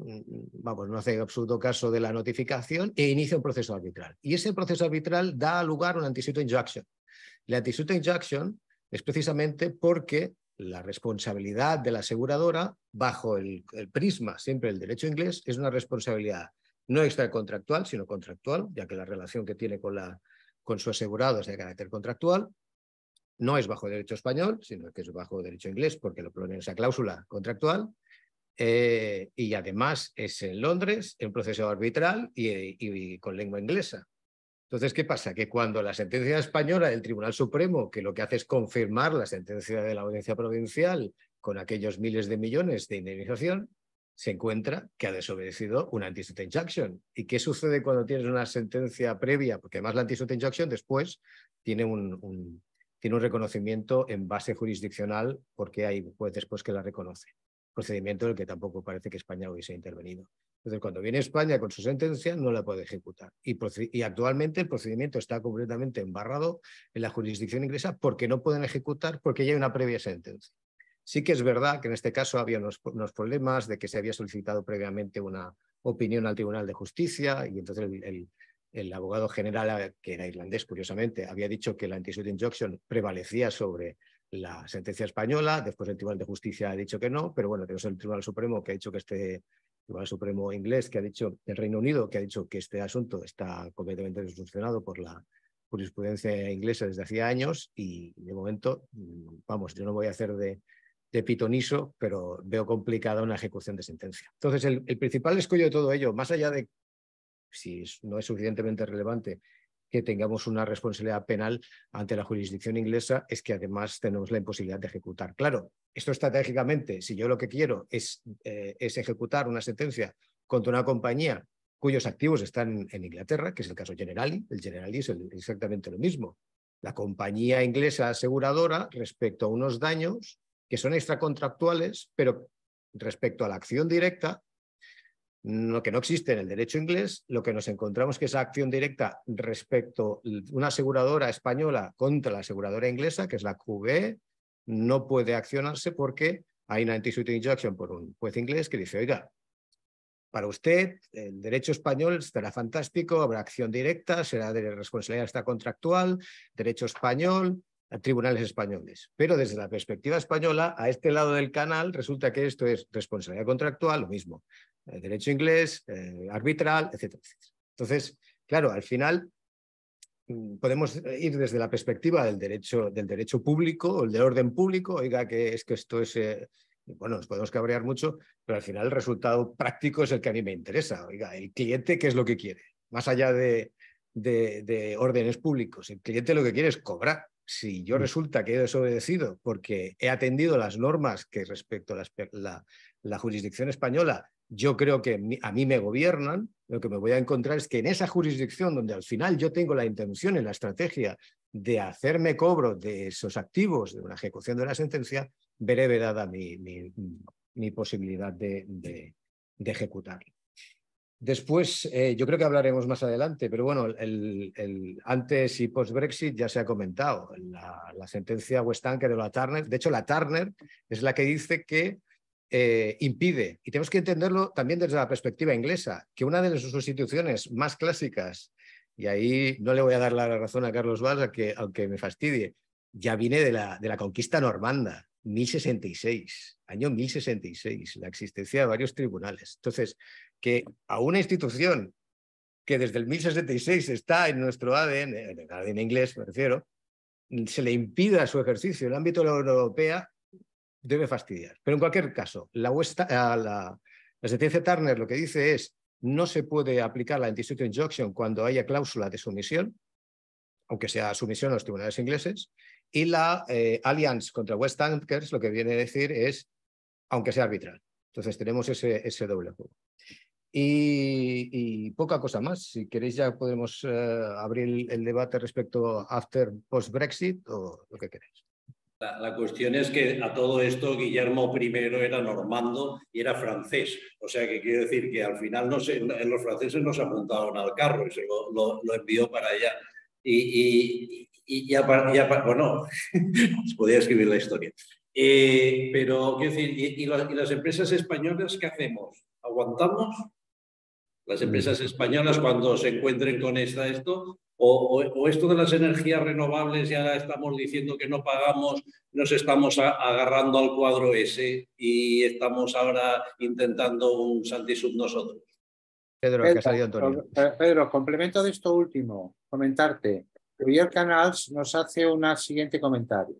Mm, vamos, no hace absoluto caso de la notificación e inicia un proceso arbitral. Y ese proceso arbitral da lugar a una antisuit injunction. La antisuit injunction es precisamente porque la responsabilidad de la aseguradora, bajo el, prisma siempre del derecho inglés, es una responsabilidad no extracontractual, sino contractual, ya que la relación que tiene con, la, con su asegurado es de carácter contractual, no es bajo derecho español, sino que es bajo derecho inglés porque lo pone esa cláusula contractual. Eh, y además es en Londres, en proceso arbitral y, con lengua inglesa. Entonces, ¿qué pasa? Que cuando la sentencia española del Tribunal Supremo, que lo que hace es confirmar la sentencia de la Audiencia Provincial con aquellos miles de millones de indemnización, se encuentra que ha desobedecido una anti injunction. ¿Y qué sucede cuando tienes una sentencia previa? Porque además la anti injunction después tiene un, tiene un reconocimiento en base jurisdiccional porque hay después que la reconoce procedimiento del que tampoco parece que España hubiese intervenido. Entonces, cuando viene España con su sentencia, no la puede ejecutar. Y, actualmente el procedimiento está completamente embarrado en la jurisdicción inglesa porque no pueden ejecutar porque ya hay una previa sentencia. Sí que es verdad que en este caso había unos, problemas de que se había solicitado previamente una opinión al Tribunal de Justicia y entonces el, abogado general, que era irlandés, curiosamente, había dicho que la anti-suit injunction prevalecía sobre la sentencia española, después el Tribunal de Justicia ha dicho que no, pero bueno, tenemos el Tribunal Supremo que ha dicho que este Tribunal Supremo inglés, que ha dicho el Reino Unido, que ha dicho que este asunto está completamente desfuncionado por la jurisprudencia inglesa desde hacía años y de momento, mm, vamos, yo no voy a hacer de, de pitoniso, pero veo complicada una ejecución de sentencia. Entonces, el, principal escollo de todo ello, más allá de si no es suficientemente relevante que tengamos una responsabilidad penal ante la jurisdicción inglesa es que además tenemos la imposibilidad de ejecutar. Claro, esto estratégicamente, si yo lo que quiero es, eh, es ejecutar una sentencia contra una compañía cuyos activos están en Inglaterra, que es el caso Generali, el Generali es exactamente lo mismo. La compañía inglesa aseguradora respecto a unos daños que son extracontractuales, pero respecto a la acción directa no, que no existe en el derecho inglés, lo que nos encontramos que esa acción directa respecto una aseguradora española contra la aseguradora inglesa, que es la QB, no puede accionarse porque hay una anti-suit injunction por un juez inglés que dice, oiga, para usted el derecho español estará fantástico, habrá acción directa, será de responsabilidad hasta contractual, derecho español, tribunales españoles. Pero desde la perspectiva española, a este lado del canal, resulta que esto es responsabilidad contractual, lo mismo. Eh, derecho inglés, eh, arbitral, etcétera, Entonces, claro, al final mm, podemos eh, ir desde la perspectiva del derecho, del derecho público o el de orden público, oiga que es que esto es, bueno, nos podemos cabrear mucho, pero al final el resultado práctico es el que a mí me interesa, oiga, el cliente qué es lo que quiere, más allá de, órdenes públicos, el cliente lo que quiere es cobrar. Si yo mm. resulta que he desobedecido porque he atendido las normas que respecto a la jurisdicción española yo creo que a mí me gobiernan, lo que me voy a encontrar es que en esa jurisdicción donde al final yo tengo la intención y la estrategia de hacerme cobro de esos activos, de una ejecución de la sentencia, veré vedada mi, posibilidad de, de, Después, eh, yo creo que hablaremos más adelante, pero bueno, el, antes y post-Brexit ya se ha comentado. La, sentencia West Anker o la Turner, de hecho, la Turner es la que dice que eh, impide, y tenemos que entenderlo también desde la perspectiva inglesa, que una de sus instituciones más clásicas, y ahí no le voy a dar la razón a Carlos Valls, aunque, aunque me fastidie, ya viene de la, de la conquista normanda, 1066, año 1066, la existencia de varios tribunales. Entonces, que a una institución que desde el 1066 está en nuestro ADN, en el ADN inglés me refiero, se le impida su ejercicio en el ámbito de la Unión Europea, debe fastidiar. Pero en cualquier caso, la, la, la sentencia Turner lo que dice es no se puede aplicar la anti-suit injunction cuando haya cláusula de sumisión, aunque sea sumisión a los tribunales ingleses, y la eh, Alliance contra West Tankers lo que viene a decir es aunque sea arbitral. Entonces tenemos ese, doble juego. Y, poca cosa más. Si queréis ya podemos eh, abrir el debate respecto after post-Brexit o lo que queréis. La, cuestión es que a todo esto Guillermo I era normando y era francés. O sea que quiero decir que al final los franceses nos apuntaron al carro y se lo, envió para allá. Y, ya y, Bueno, podía escribir la historia. Eh, pero quiero decir, y, las empresas españolas qué hacemos? ¿Aguantamos? Las empresas españolas cuando se encuentren con esta, esto, o, esto de las energías renovables, ya estamos diciendo que no pagamos, nos estamos agarrando al cuadro ese y estamos ahora intentando un sub nosotros. Pedro, complemento de esto último, comentarte. Javier Canals nos hace un siguiente comentario.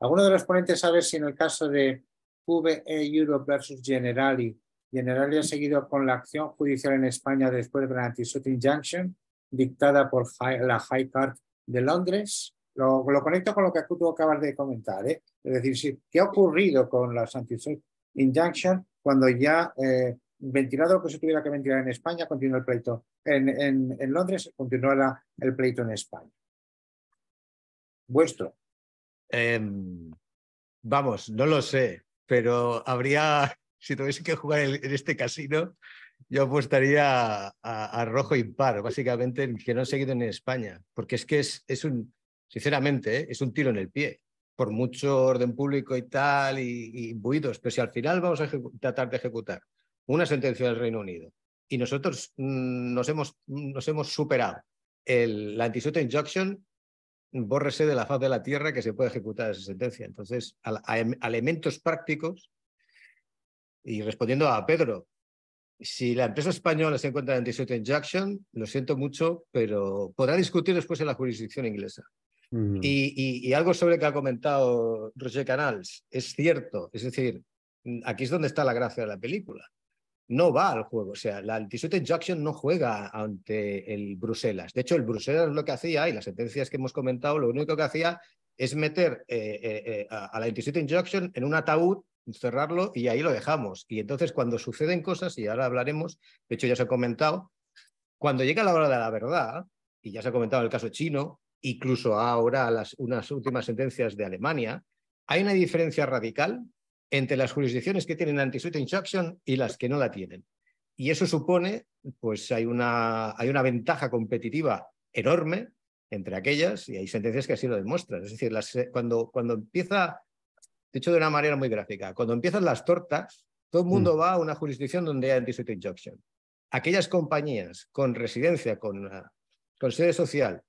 ¿Alguno de los ponentes sabe si en el caso de VE Europe versus Generali, Generali ha seguido con la acción judicial en España después de la anti suit junction? dictada por la High Court de Londres. Lo, conecto con lo que tú acabas de comentar, ¿eh? es decir, ¿qué ha ocurrido con la anti injunction cuando ya eh, ventilado lo que se tuviera que ventilar en España, continuó el pleito en, en, Londres, continuó el pleito en España? Vuestro. Em, vamos, no lo sé, pero habría, si tuviese que jugar en este casino, yo apostaría a, a, rojo impar, básicamente, que no han seguido en España, porque es que es, un, sinceramente, ¿eh? es un tiro en el pie, por mucho orden público y tal, y, y buidos, pero si al final vamos a tratar de ejecutar una sentencia del Reino Unido y nosotros mm, nos, hemos, nos hemos superado la anti injunction, bórrese de la faz de la tierra que se puede ejecutar esa sentencia. Entonces, em-, elementos prácticos, y respondiendo a Pedro, si la empresa española se encuentra en 18 Injection, lo siento mucho, pero podrá discutir después en la jurisdicción inglesa. Y, algo sobre que ha comentado Roger Canals, es cierto, es decir, aquí es donde está la gracia de la película. No va al juego, o sea, la 18 Injection no juega ante el Bruselas. De hecho, el Bruselas lo que hacía, y las sentencias que hemos comentado, lo único que hacía es meter eh, eh, eh, a, la 27 Injection en un ataúd cerrarlo y ahí lo dejamos. Y entonces cuando suceden cosas, y ahora hablaremos, de hecho ya se ha comentado, cuando llega la hora de la verdad, y ya se ha comentado el caso chino, incluso ahora las, unas últimas sentencias de Alemania, hay una diferencia radical entre las jurisdicciones que tienen anti-suit injunction y las que no la tienen. Y eso supone, pues hay una, hay una ventaja competitiva enorme entre aquellas, y hay sentencias que así lo demuestran. Es decir, eh, cuando, cuando empieza hecho de una manera muy gráfica. Cuando empiezan las tortas, todo el mundo mm. va a una jurisdicción donde hay anti suit injunction. Aquellas compañías con residencia, con, ah, sede social,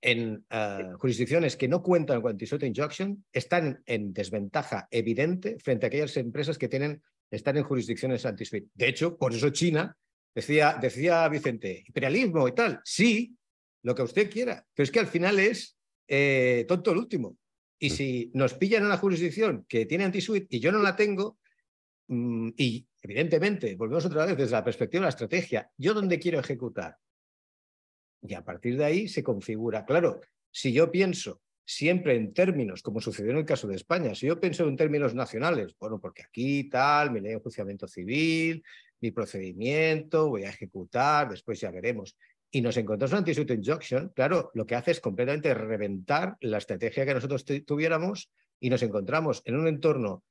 en ah, jurisdicciones que no cuentan con anti suit injunction, están en desventaja evidente frente a aquellas empresas que tienen, están en jurisdicciones anti suit De hecho, por eso China, decía, decía Vicente, imperialismo y tal. Sí, lo que usted quiera. Pero es que al final es eh, tonto el último. Y si nos pillan en la jurisdicción que tiene anti-suite y yo no la tengo, mm, y evidentemente, volvemos otra vez desde la perspectiva de la estrategia, yo dónde quiero ejecutar. Y a partir de ahí se configura. Claro, si yo pienso siempre en términos, como sucedió en el caso de España, si yo pienso en términos nacionales, bueno, porque aquí tal, mi ley de enjuiciamiento civil, mi procedimiento, voy a ejecutar, después ya veremos y nos encontramos un anti-suit injunction, claro, lo que hace es completamente reventar la estrategia que nosotros tuviéramos y nos encontramos en un entorno,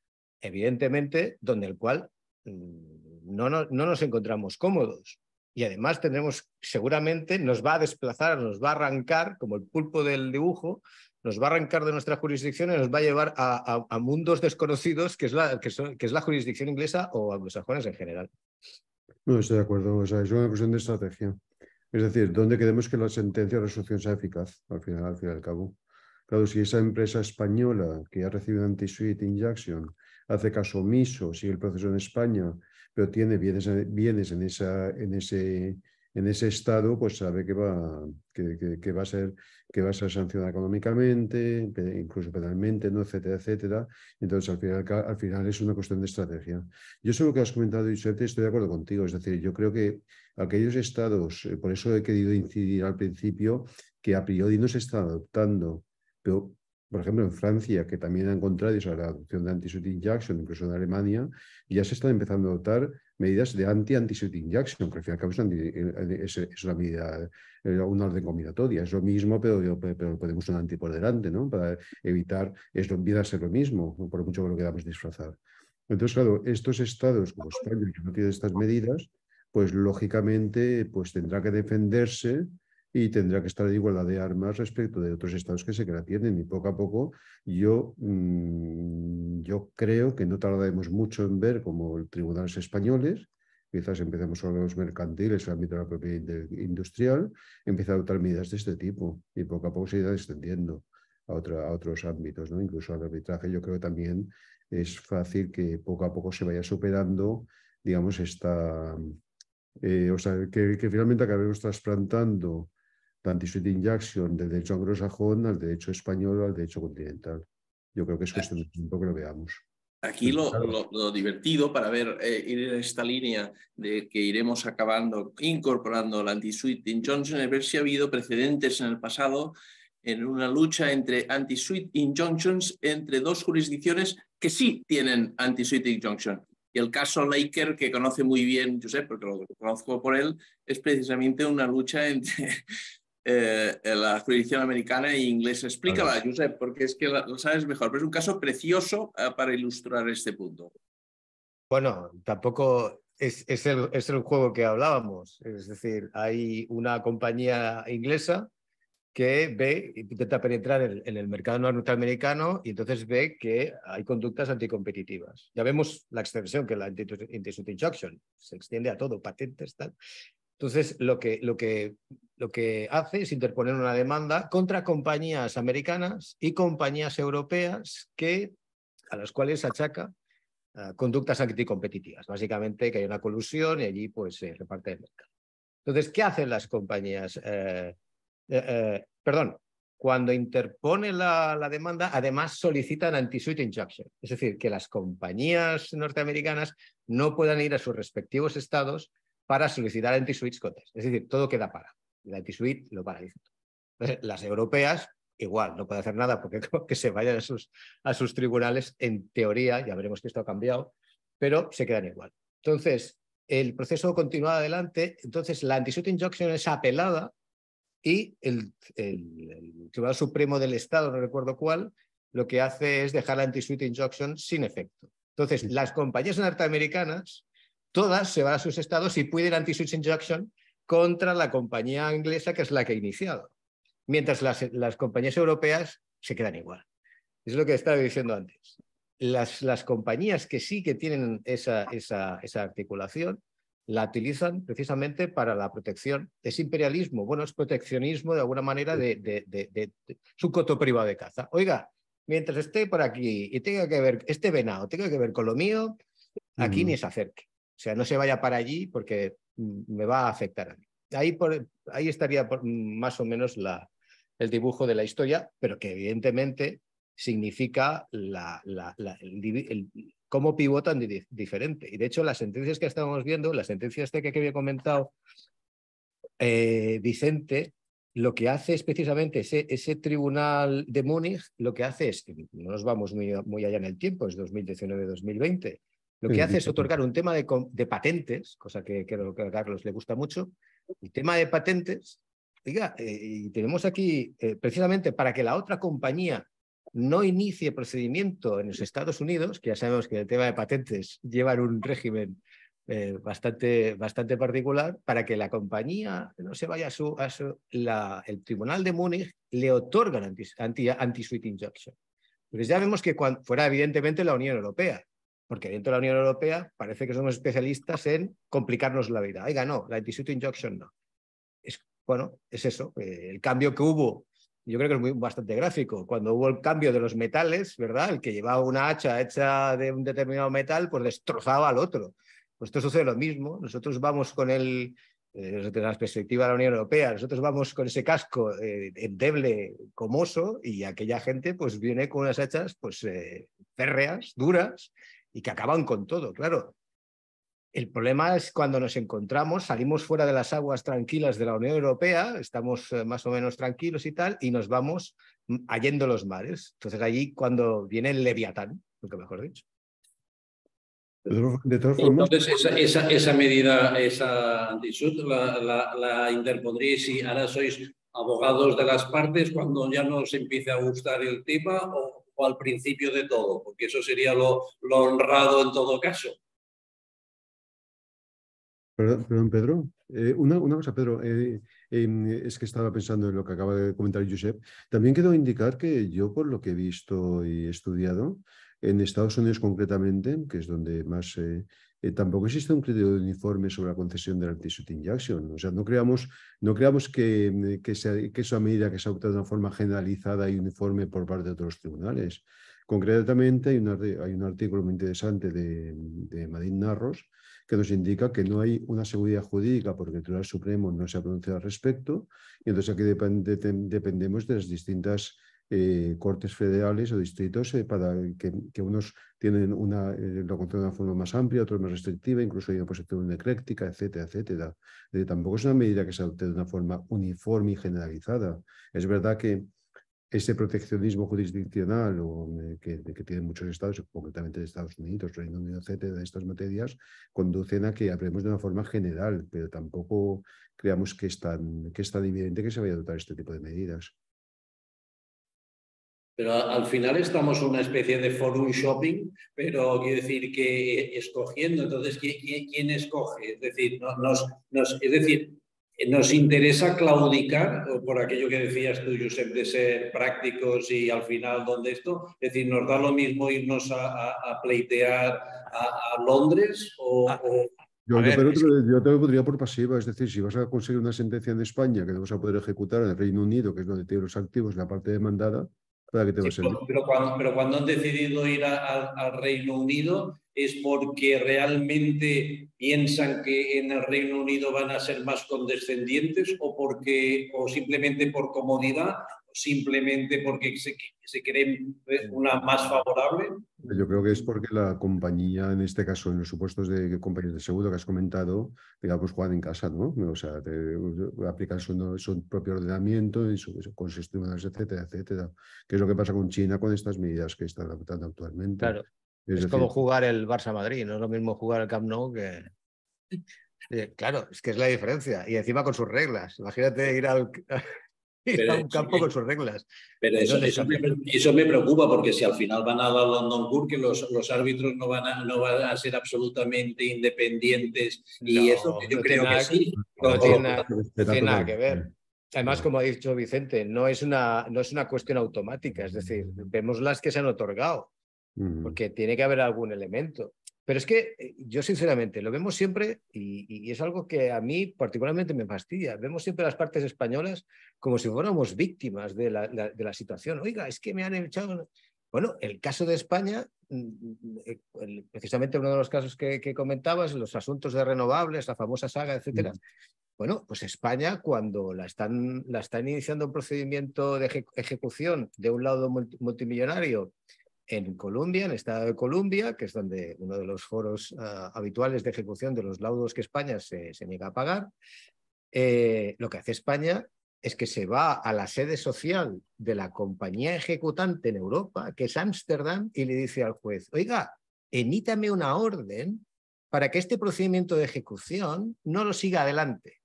evidentemente, donde el cual mm, no, no, nos encontramos cómodos. Y además tendremos, seguramente, nos va a desplazar, nos va a arrancar, como el pulpo del dibujo, nos va a arrancar de nuestra jurisdicción y nos va a llevar a, mundos desconocidos, que es, la, que, es la jurisdicción inglesa o anglosajones en general. No, estoy de acuerdo. O sea, es una cuestión de estrategia. Es decir, ¿dónde queremos que la sentencia de resolución sea eficaz, al final, al fin y cabo? Claro, si esa empresa española que ha recibido anti suit injection hace caso omiso, sigue el proceso en España, pero tiene bienes, bienes en, esa, en ese en ese estado pues sabe que va, que, va, a, ser, que va a ser sancionado económicamente, incluso penalmente, ¿no? etcétera, etcétera. Entonces, al final, al final es una cuestión de estrategia. Yo sé lo que has comentado, y estoy de acuerdo contigo. Es decir, yo creo que aquellos estados, eh, por eso he querido incidir al principio, que a priori no se están adoptando, pero por ejemplo, en Francia, que también han contrario a la adopción de anti-shooting Jackson, incluso en Alemania, ya se están empezando a adoptar medidas de anti suit injection, que al fin y al cabo es una, eh, medida, eh, una orden combinatoria, es lo mismo, pero, pero podemos un anti por delante, ¿no? Para evitar, es lo, lo mismo, por mucho que lo queramos disfrazar. Entonces, claro, estos estados como España, que no tienen estas medidas, pues lógicamente pues, tendrá que defenderse y tendrá que estar de igualdad de armas respecto de otros estados que se que la tienen. Y poco a poco yo, mm, yo creo que no tardaremos mucho en ver como tribunales españoles, quizás empecemos solo los mercantiles, el ámbito de la propiedad industrial, empieza a adoptar medidas de este tipo y poco a poco se irá extendiendo a, a otros ámbitos, ¿no? incluso al arbitraje. Yo creo que también es fácil que poco a poco se vaya superando, digamos, esta... Eh, o sea, que finalmente acabemos trasplantando de anti suit injection del derecho anglosajón al derecho español al derecho continental. Yo creo que es cuestión de tiempo que lo veamos. Aquí lo, divertido para ver eh, ir en esta línea de que iremos acabando incorporando la anti suit injunction es ver si ha habido precedentes en el pasado en una lucha entre anti suit injunctions entre dos jurisdicciones que sí tienen anti suit injunction. Y el caso Laker, que conoce muy bien Josep, porque lo conozco por él, es precisamente una lucha entre eh, la jurisdicción americana e inglesa. Explícala, Josep, porque es que lo sabes mejor, pero es un caso precioso eh, para ilustrar este punto. Bueno, tampoco es, es, el, es el juego que hablábamos. Es decir, hay una compañía inglesa que ve, intenta penetrar en, el mercado norteamericano y entonces ve que hay conductas anticompetitivas. Ya vemos la extensión que la antitrust injunction se extiende a todo, patentes, tal. Entonces, lo que, lo que, lo que hace es interponer una demanda contra compañías americanas y compañías europeas que, a las cuales achaca ah, conductas anticompetitivas. Básicamente que hay una colusión y allí pues, se reparte el mercado. Entonces, ¿qué hacen las compañías? Eh, eh, eh, perdón, cuando interpone la, demanda, además solicitan anti injunction, es decir, que las compañías norteamericanas no puedan ir a sus respectivos estados para solicitar anti-switch contest. Es decir, todo queda para. La anti suite lo paraliza. las europeas, igual, no pueden hacer nada porque que se vayan a sus, a sus tribunales, en teoría, ya veremos que esto ha cambiado, pero se quedan igual. Entonces, el proceso continúa adelante, entonces la anti suit injunction es apelada y el, Tribunal Supremo del Estado, no recuerdo cuál, lo que hace es dejar la anti-suite injunction sin efecto. Entonces, las compañías norteamericanas todas se van a sus estados y piden anti-switch injunction contra la compañía inglesa que es la que ha iniciado, mientras las, las compañías europeas se quedan igual. Es lo que estaba diciendo antes. Las, las compañías que sí que tienen esa, esa, articulación la utilizan precisamente para la protección. Es imperialismo, bueno, es proteccionismo de alguna manera de, de, su coto privado de caza. Oiga, mientras esté por aquí y tenga que ver, este venado tenga que ver con lo mío, aquí ni se acerque. O sea, no se vaya para allí porque mm, me va a afectar a mí. Ahí, por, ahí estaría mm, más o menos la, el dibujo de la historia, pero que evidentemente significa la, cómo pivotan diferente. Y de hecho, las sentencias que estábamos viendo, las sentencias este que, que había comentado eh, Vicente, lo que hace es precisamente ese, ese tribunal de Múnich, lo que hace es, no nos vamos muy allá en el tiempo, es 2019-2020, lo que hace es otorgar un tema de, patentes, cosa que creo que a Carlos le gusta mucho. El tema de patentes, diga, eh, y tenemos aquí eh, precisamente para que la otra compañía no inicie procedimiento en los Estados Unidos, que ya sabemos que el tema de patentes lleva un régimen eh, bastante, bastante particular, para que la compañía no se vaya a su... la, el Tribunal de Múnich le otorga anti-suite anti, injunction. Entonces pues ya vemos que cuando, fuera evidentemente la Unión Europea, porque dentro de la Unión Europea parece que somos especialistas en complicarnos la vida. Oiga, no, la anti no. Es, bueno, es eso. Eh, el cambio que hubo, yo creo que es muy, bastante gráfico. Cuando hubo el cambio de los metales, ¿verdad? El que llevaba una hacha hecha de un determinado metal, pues destrozaba al otro. Pues esto sucede lo mismo. Nosotros vamos con el, eh, desde la perspectiva de la Unión Europea, nosotros vamos con ese casco eh, endeble, comoso, y aquella gente pues viene con unas hachas pues eh, férreas, duras, y que acaban con todo, claro. El problema es cuando nos encontramos, salimos fuera de las aguas tranquilas de la Unión Europea, estamos eh, más o menos tranquilos y tal, y nos vamos hallando mm, los mares. Entonces allí cuando viene el leviatán, lo que mejor dicho. De Entonces, esa, esa, medida, esa la, la, la interpondréis si ahora sois abogados de las partes cuando ya nos empiece a gustar el tema o o al principio de todo, porque eso sería lo, honrado en todo caso. Perdón, Pedro. Eh, una, cosa, Pedro, eh, em, es que estaba pensando en lo que acaba de comentar Josep. También quiero indicar que yo, por lo que he visto y estudiado, en Estados Unidos concretamente, que es donde más eh, eh, tampoco existe un criterio uniforme sobre la concesión del la anti injection. O sea, no creamos, no creamos que, mm, eso, sea, que medida que se adopta de una forma generalizada y uniforme por parte de otros tribunales. Concretamente, hay un, artículo muy interesante de, de Madín Narros que nos indica que no hay una seguridad jurídica porque el Tribunal Supremo no se ha pronunciado al respecto y entonces aquí dependemos de las distintas eh, cortes federales o distritos eh, para que, unos tienen una, eh, lo controlan de una forma más amplia, otros más restrictiva, incluso hay una posición ecléctica, etcétera, etcétera. tampoco es una medida que se adopte de una forma uniforme y generalizada. Es verdad que ese proteccionismo jurisdiccional o, que, que, tienen muchos estados, concretamente de Estados Unidos, Reino Unido, etcétera, de estas materias, conducen a que hablemos de una forma general, pero tampoco creamos que está que es tan evidente que se vaya a adoptar este tipo de medidas. Pero al final estamos una especie de forum shopping, pero quiero decir que escogiendo, entonces, ¿quién, escoge? Es decir, nos, es decir, nos interesa claudicar, por aquello que decías tú, Josep, de ser prácticos y al final dónde esto, es decir, nos da lo mismo irnos a, pleitear a, Londres o... Yo, yo, te podría por pasiva, es decir, si vas a conseguir una sentencia en España que no a poder ejecutar en el Reino Unido, que es donde tiene los activos, la parte demandada, pero, cuando, han decidido ir al Reino Unido es porque realmente piensan que en el Reino Unido van a ser más condescendientes o porque o simplemente por comodidad simplemente porque se, cree eh, una más favorable? Yo creo que es porque la compañía, en este caso, en los supuestos de compañías de seguro que has comentado, digamos, pues, juegan en casa, ¿no? O sea, aplican su, propio ordenamiento y su, etcétera, etcétera. ¿Qué es lo que pasa con China con estas medidas que están adoptando actualmente? Es, como jugar el Barça-Madrid, no es lo mismo jugar el Camp Nou que... Eh, claro, es que es la diferencia. Y encima con sus reglas. Imagínate ir al, pero, un campo con sus reglas. Pero eso, eso, me, preocupa porque si al final van a la London Court, que los, los, árbitros no van, a, no van a ser absolutamente independientes. Y eso yo no creo que, sí. No, tiene, nada, que ver. Además, como ha dicho Vicente, no es, una, no es una cuestión automática, es decir, vemos las que se han otorgado, porque tiene que haber algún elemento. Pero es que eh, yo sinceramente lo vemos siempre y, es algo que a mí particularmente me fastidia. Vemos siempre las partes españolas como si fuéramos víctimas de la, situación. Oiga, es que me han echado... Bueno, el caso de España, mm, eh, precisamente uno de los casos que, comentabas, los asuntos de renovables, la famosa saga, etc. Bueno, pues España, cuando la están iniciando un procedimiento de ejecución de un lado multimillonario en Colombia, en el estado de Colombia, que es donde uno de los foros ah, habituales de ejecución de los laudos que España se, niega a pagar, eh, lo que hace España es que se va a la sede social de la compañía ejecutante en Europa, que es Ámsterdam, y le dice al juez, oiga, emítame una orden para que este procedimiento de ejecución no lo siga adelante.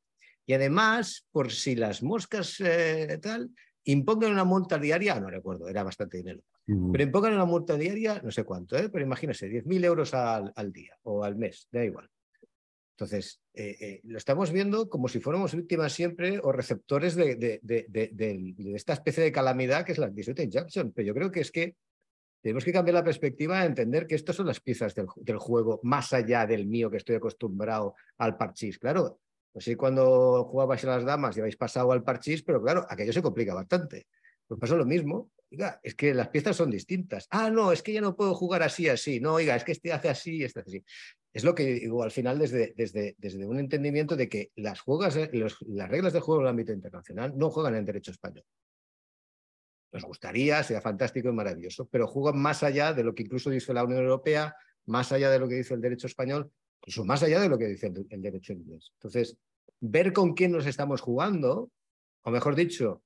Y además, por si las moscas eh, tal, impongan una multa diaria, no recuerdo, era bastante dinero pero enfocan una la muerte diaria, no sé cuánto, ¿eh? pero imagínese, 10.000 euros al, al, día o al mes, da igual. Entonces, eh, eh, lo estamos viendo como si fuéramos víctimas siempre o receptores de, de, de, esta especie de calamidad que es la Disrupted Jackson. Pero yo creo que es que tenemos que cambiar la perspectiva a entender que estas son las piezas del, juego, más allá del mío que estoy acostumbrado al parchís. Claro, pues sí cuando jugabais a las damas y habéis pasado al parchís, pero claro, aquello se complica bastante. Pues pasa lo mismo es que las piezas son distintas. Ah, no, es que ya no puedo jugar así, así. No, oiga, es que este hace así, este hace así. Es lo que digo al final desde, desde, desde un entendimiento de que las, juegas, eh, las reglas de juego en el ámbito internacional no juegan en derecho español. Nos gustaría, sea fantástico y maravilloso, pero juegan más allá de lo que incluso dice la Unión Europea, más allá de lo que dice el derecho español, incluso más allá de lo que dice el, derecho inglés. Entonces, ver con quién nos estamos jugando, o mejor dicho,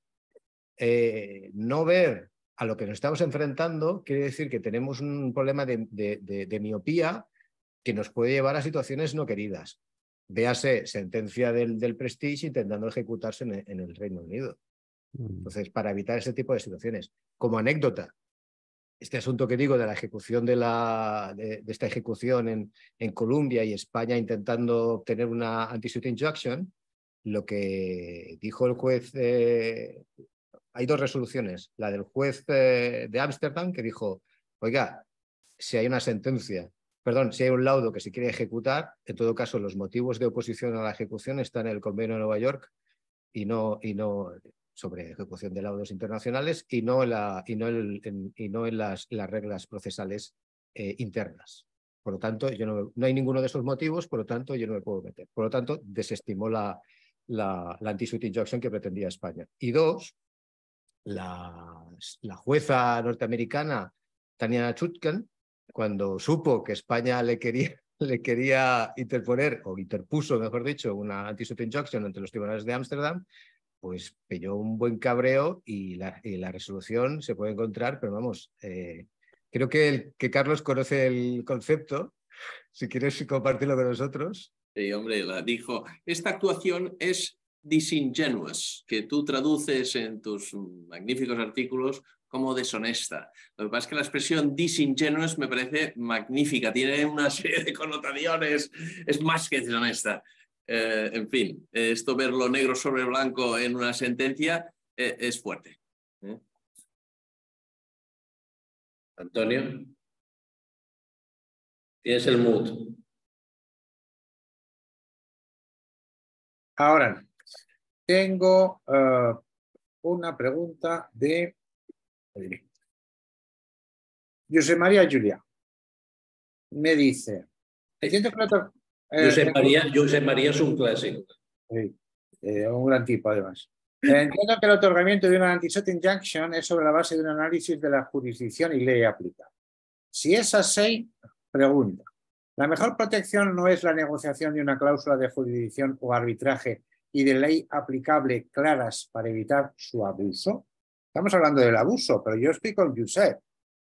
eh, no ver a lo que nos estamos enfrentando quiere decir que tenemos un problema de, miopía que nos puede llevar a situaciones no queridas. Véase sentencia del, del Prestige intentando ejecutarse en, el Reino Unido. Mm. Entonces, para evitar ese tipo de situaciones. Como anécdota, este asunto que digo de la ejecución de, la, de, esta ejecución en, en, Colombia y España intentando obtener una anti-suit injunction, lo que dijo el juez eh, hay dos resoluciones. La del juez de Ámsterdam que dijo, oiga, si hay una sentencia, perdón, si hay un laudo que se quiere ejecutar, en todo caso los motivos de oposición a la ejecución están en el convenio de Nueva York y no, y no sobre ejecución de laudos internacionales y no, la, y no, en, y no en las, reglas procesales eh, internas. Por lo tanto, yo no, hay ninguno de esos motivos, por lo tanto, yo no me puedo meter. Por lo tanto, desestimó la, la, la anti-suit injunction que pretendía España. Y dos, la, jueza norteamericana Tania Chutkan, cuando supo que España le quería, le quería interponer, o interpuso, mejor dicho, una anti-suit injunction ante los tribunales de Ámsterdam, pues pilló un buen cabreo y la, resolución se puede encontrar, pero vamos, eh, creo que, que Carlos conoce el concepto, si quieres compartirlo con nosotros. Sí, hombre, la dijo. Esta actuación es disingenuous, que tú traduces en tus magníficos artículos como deshonesta. Lo que pasa es que la expresión disingenuous me parece magnífica, tiene una serie de connotaciones, es más que deshonesta. Eh, en fin, esto verlo negro sobre blanco en una sentencia eh, es fuerte. ¿Eh? Antonio, tienes el mood. Ahora. Tengo eh, una pregunta de José María Julia. Me dice. Eh, José, María, es un clásico. Eh, un gran tipo además. Entiendo que el otorgamiento de una anti-set injunction es sobre la base de un análisis de la jurisdicción y ley aplicada. Si es así, pregunta. La mejor protección no es la negociación de una cláusula de jurisdicción o arbitraje y de ley aplicable claras para evitar su abuso? Estamos hablando del abuso, pero yo explico con Josep.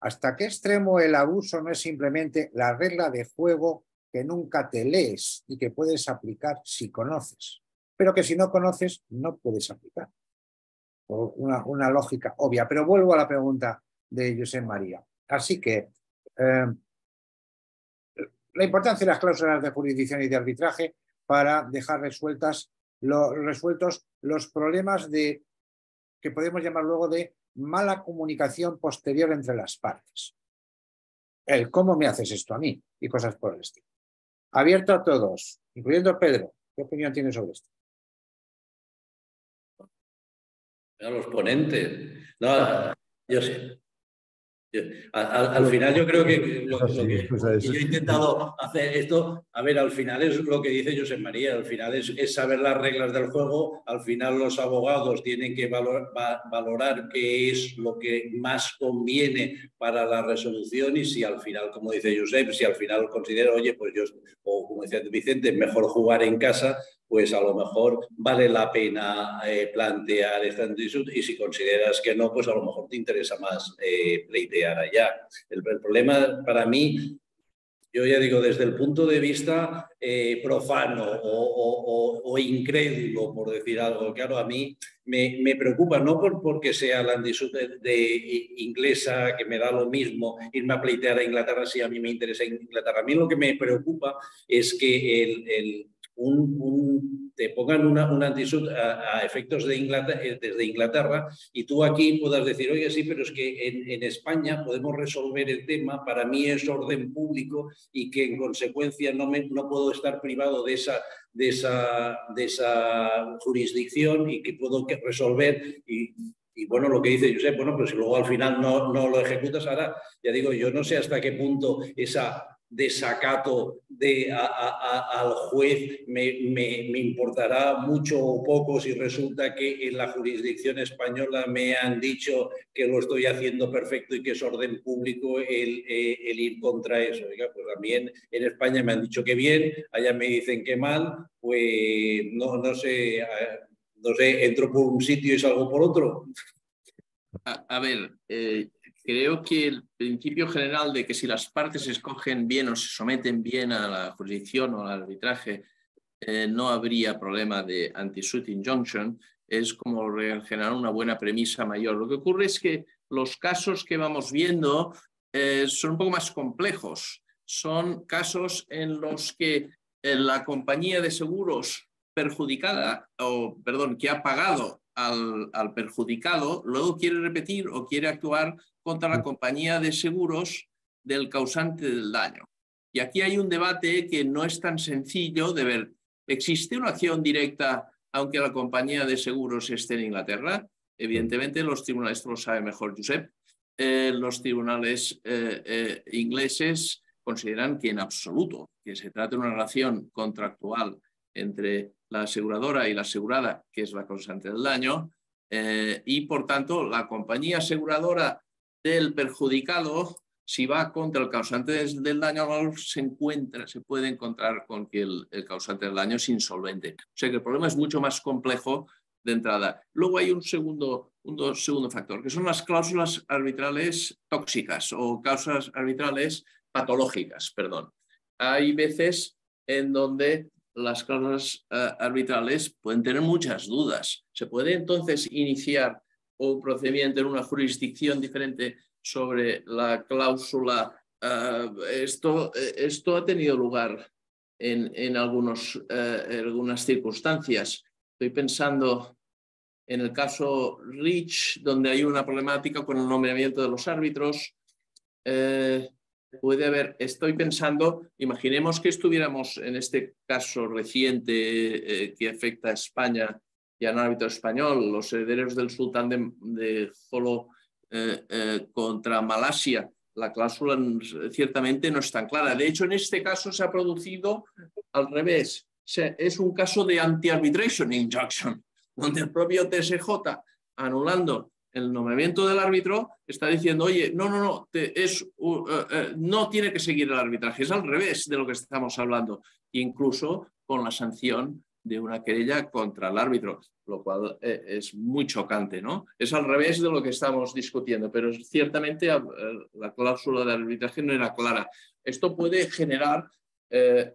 ¿Hasta qué extremo el abuso no es simplemente la regla de juego que nunca te lees y que puedes aplicar si conoces, pero que si no conoces no puedes aplicar? Por una, una lógica obvia. Pero vuelvo a la pregunta de Josep María. Así que eh, la importancia de las cláusulas de jurisdicción y de arbitraje para dejar resueltas resueltos los problemas de, que podemos llamar luego de mala comunicación posterior entre las partes. El cómo me haces esto a mí y cosas por el estilo. Abierto a todos, incluyendo Pedro. ¿Qué opinión tienes sobre esto? A los ponentes. No, yo sé. Al, final yo creo que yo he intentado hacer esto, a ver, al final es lo que dice José María, al final es, saber las reglas del juego, al final los abogados tienen que valorar qué es lo que más conviene para la resolución y si al final, como dice Josep, si al final considera, oye, pues yo, o como decía Vicente, mejor jugar en casa, pues a lo mejor vale la pena eh, plantear Stand y si consideras que no, pues a lo mejor te interesa más eh, pleitear allá. El, problema para mí yo ya digo, desde el punto de vista eh, profano o, o, incrédulo, por decir algo, claro, a mí me, me preocupa, no por, porque sea la de, inglesa, que me da lo mismo irme a pleitear a Inglaterra si a mí me interesa Inglaterra. A mí lo que me preocupa es que el un, te pongan una, un antisud a, efectos de Inglaterra, eh, desde Inglaterra y tú aquí puedas decir, oye, sí, pero es que en, España podemos resolver el tema, para mí es orden público y que en consecuencia no, me, no puedo estar privado de esa, de, esa, de esa jurisdicción y que puedo resolver. Y, bueno, lo que dice Josep, bueno, pero pues si luego al final no, no lo ejecutas, ahora ya digo, yo no sé hasta qué punto esa desacato de a, al juez me, importará mucho o poco si resulta que en la jurisdicción española me han dicho que lo estoy haciendo perfecto y que es orden público el, eh, el, ir contra eso. pues también en España me han dicho que bien, allá me dicen que mal, pues no, no sé, eh, no sé, entro por un sitio y salgo por otro. A, ver, eh, creo que el principio general de que si las partes escogen bien o se someten bien a la jurisdicción o al arbitraje, eh, no habría problema de anti-suit injunction, es como generar una buena premisa mayor. Lo que ocurre es que los casos que vamos viendo eh, son un poco más complejos. Son casos en los que eh, la compañía de seguros perjudicada, o perdón, que ha pagado al, perjudicado, luego quiere repetir o quiere actuar contra la compañía de seguros del causante del daño. Y aquí hay un debate que no es tan sencillo de ver. ¿Existe una acción directa aunque la compañía de seguros esté en Inglaterra? Evidentemente los tribunales, esto lo sabe mejor Josep, eh, los tribunales eh, eh, ingleses consideran que en absoluto que se trata de una relación contractual entre la aseguradora y la asegurada, que es la causante del daño, eh, y por tanto la compañía aseguradora del perjudicado, si va contra el causante del daño, se encuentra, se puede encontrar con que el, causante del daño es insolvente. O sea que el problema es mucho más complejo de entrada. Luego hay un segundo, un segundo factor, que son las cláusulas arbitrales tóxicas o causas arbitrales patológicas, perdón. Hay veces en donde las causas eh, arbitrales pueden tener muchas dudas. ¿Se puede entonces iniciar un procedimiento en una jurisdicción diferente sobre la cláusula? Eh, esto, eh, esto ha tenido lugar en, algunos, algunas circunstancias. Estoy pensando en el caso Rich, donde hay una problemática con el nombramiento de los árbitros puede haber, estoy pensando, imaginemos que estuviéramos en este caso reciente eh, que afecta a España y al árbitro español, los herederos del sultán de, de eh, eh, contra Malasia. La cláusula ciertamente no es tan clara. De hecho, en este caso se ha producido al revés. es un caso de anti-arbitration injunction, donde el propio TSJ, anulando el nombramiento del árbitro está diciendo, oye, no, no, no, eh, eh, no tiene que seguir el arbitraje, es al revés de lo que estamos hablando, incluso con la sanción de una querella contra el árbitro, lo cual eh, es muy chocante, ¿no? Es al revés de lo que estamos discutiendo, pero ciertamente la cláusula de arbitraje no era clara. Esto puede generar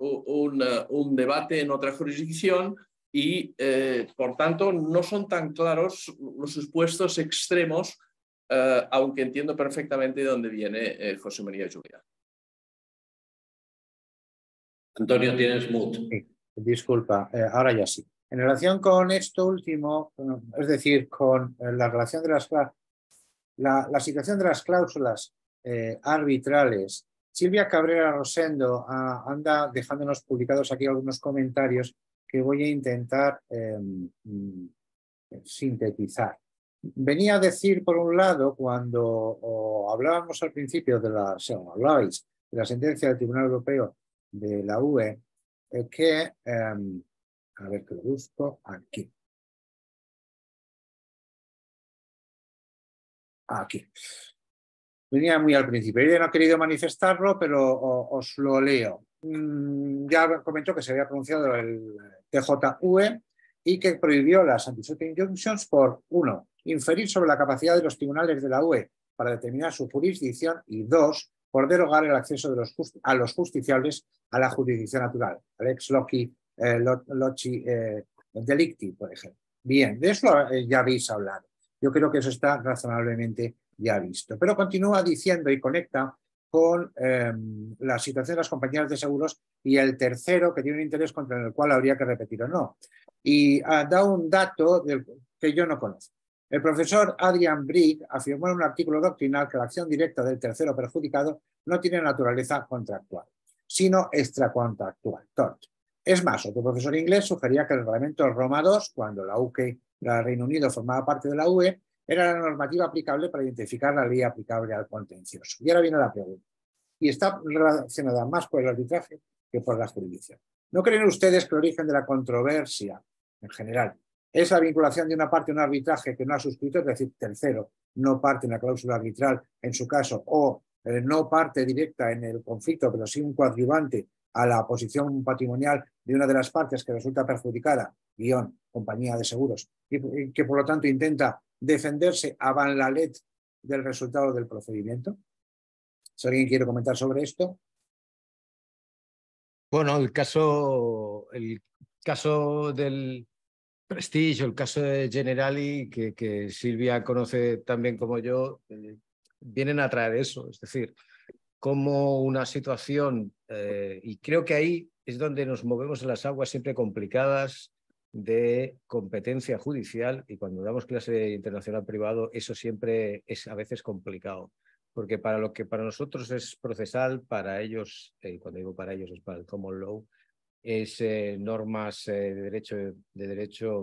un debate en otra jurisdicción y, eh, por tanto, no son tan claros los supuestos extremos, eh, aunque entiendo perfectamente de dónde viene el eh, José María Lluvia. Antonio, ah, tienes mute. disculpa, ahora ya sí. En relación con esto último, es decir, con la relación de las la, situación de las cláusulas arbitrales Silvia Cabrera Rosendo ah, anda dejándonos publicados aquí algunos comentarios que voy a intentar em, sintetizar. Venía a decir, por un lado, cuando hablábamos al principio de la, de la sentencia del Tribunal Europeo de la UE, que, em, a ver que lo busco aquí. Aquí. Venía muy al principio. Yo no he querido manifestarlo, pero os lo leo. Mm, ya comentó que se había pronunciado el, TJUE y que prohibió las anti injunctions por, uno, inferir sobre la capacidad de los tribunales de la UE para determinar su jurisdicción y, dos, por derogar el acceso de los a los justiciables a la jurisdicción natural, al ex loci, eh, eh, delicti, por ejemplo. Bien, de eso eh, ya habéis hablado. Yo creo que eso está razonablemente ya visto. Pero continúa diciendo y conecta con eh, la situación de las compañías de seguros y el tercero que tiene un interés contra el cual habría que repetir o no. Y ah, da un dato que yo no conozco. El profesor Adrian Brick afirmó en un artículo doctrinal que la acción directa del tercero perjudicado no tiene naturaleza contractual, sino extracontractual, Es más, otro profesor inglés sugería que el reglamento Roma II, cuando la UK, la Reino Unido formaba parte de la UE, era la normativa aplicable para identificar la ley aplicable al contencioso. Y ahora viene la pregunta. Y está relacionada más por el arbitraje que por la jurisdicción. ¿No creen ustedes que el origen de la controversia en general es la vinculación de una parte a un arbitraje que no ha suscrito, es decir, tercero, no parte en la cláusula arbitral en su caso, o eh, no parte directa en el conflicto, pero sí un coadyuvante a la posición patrimonial de una de las partes que resulta perjudicada, guión, compañía de seguros, y que por lo tanto intenta defenderse a Van Lalet del resultado del procedimiento? Si alguien quiere comentar sobre esto. Bueno, el caso, el caso del Prestige, el caso de Generali, que, Silvia conoce también como yo, eh, vienen a traer eso. Es decir, como una situación, eh, y creo que ahí es donde nos movemos en las aguas siempre complicadas, de competencia judicial y cuando damos clase internacional privado eso siempre es a veces complicado porque para lo que para nosotros es procesal para ellos eh, cuando digo para ellos es para el common law es eh, normas eh, de derecho de derecho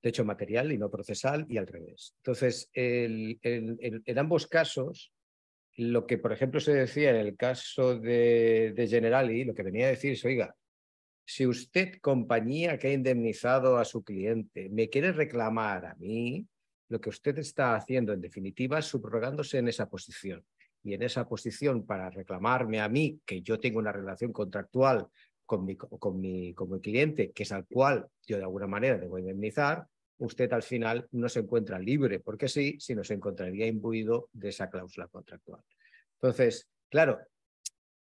de material y no procesal y al revés entonces en ambos casos lo que por ejemplo se decía en el caso de, de Generali lo que venía a decir es oiga si usted, compañía que ha indemnizado a su cliente, me quiere reclamar a mí, lo que usted está haciendo, en definitiva, es subrogándose en esa posición. Y en esa posición, para reclamarme a mí, que yo tengo una relación contractual con mi, con mi, cliente, que es al cual yo de alguna manera debo indemnizar, usted al final no se encuentra libre, porque sí, sino se encontraría imbuido de esa cláusula contractual. Entonces, claro,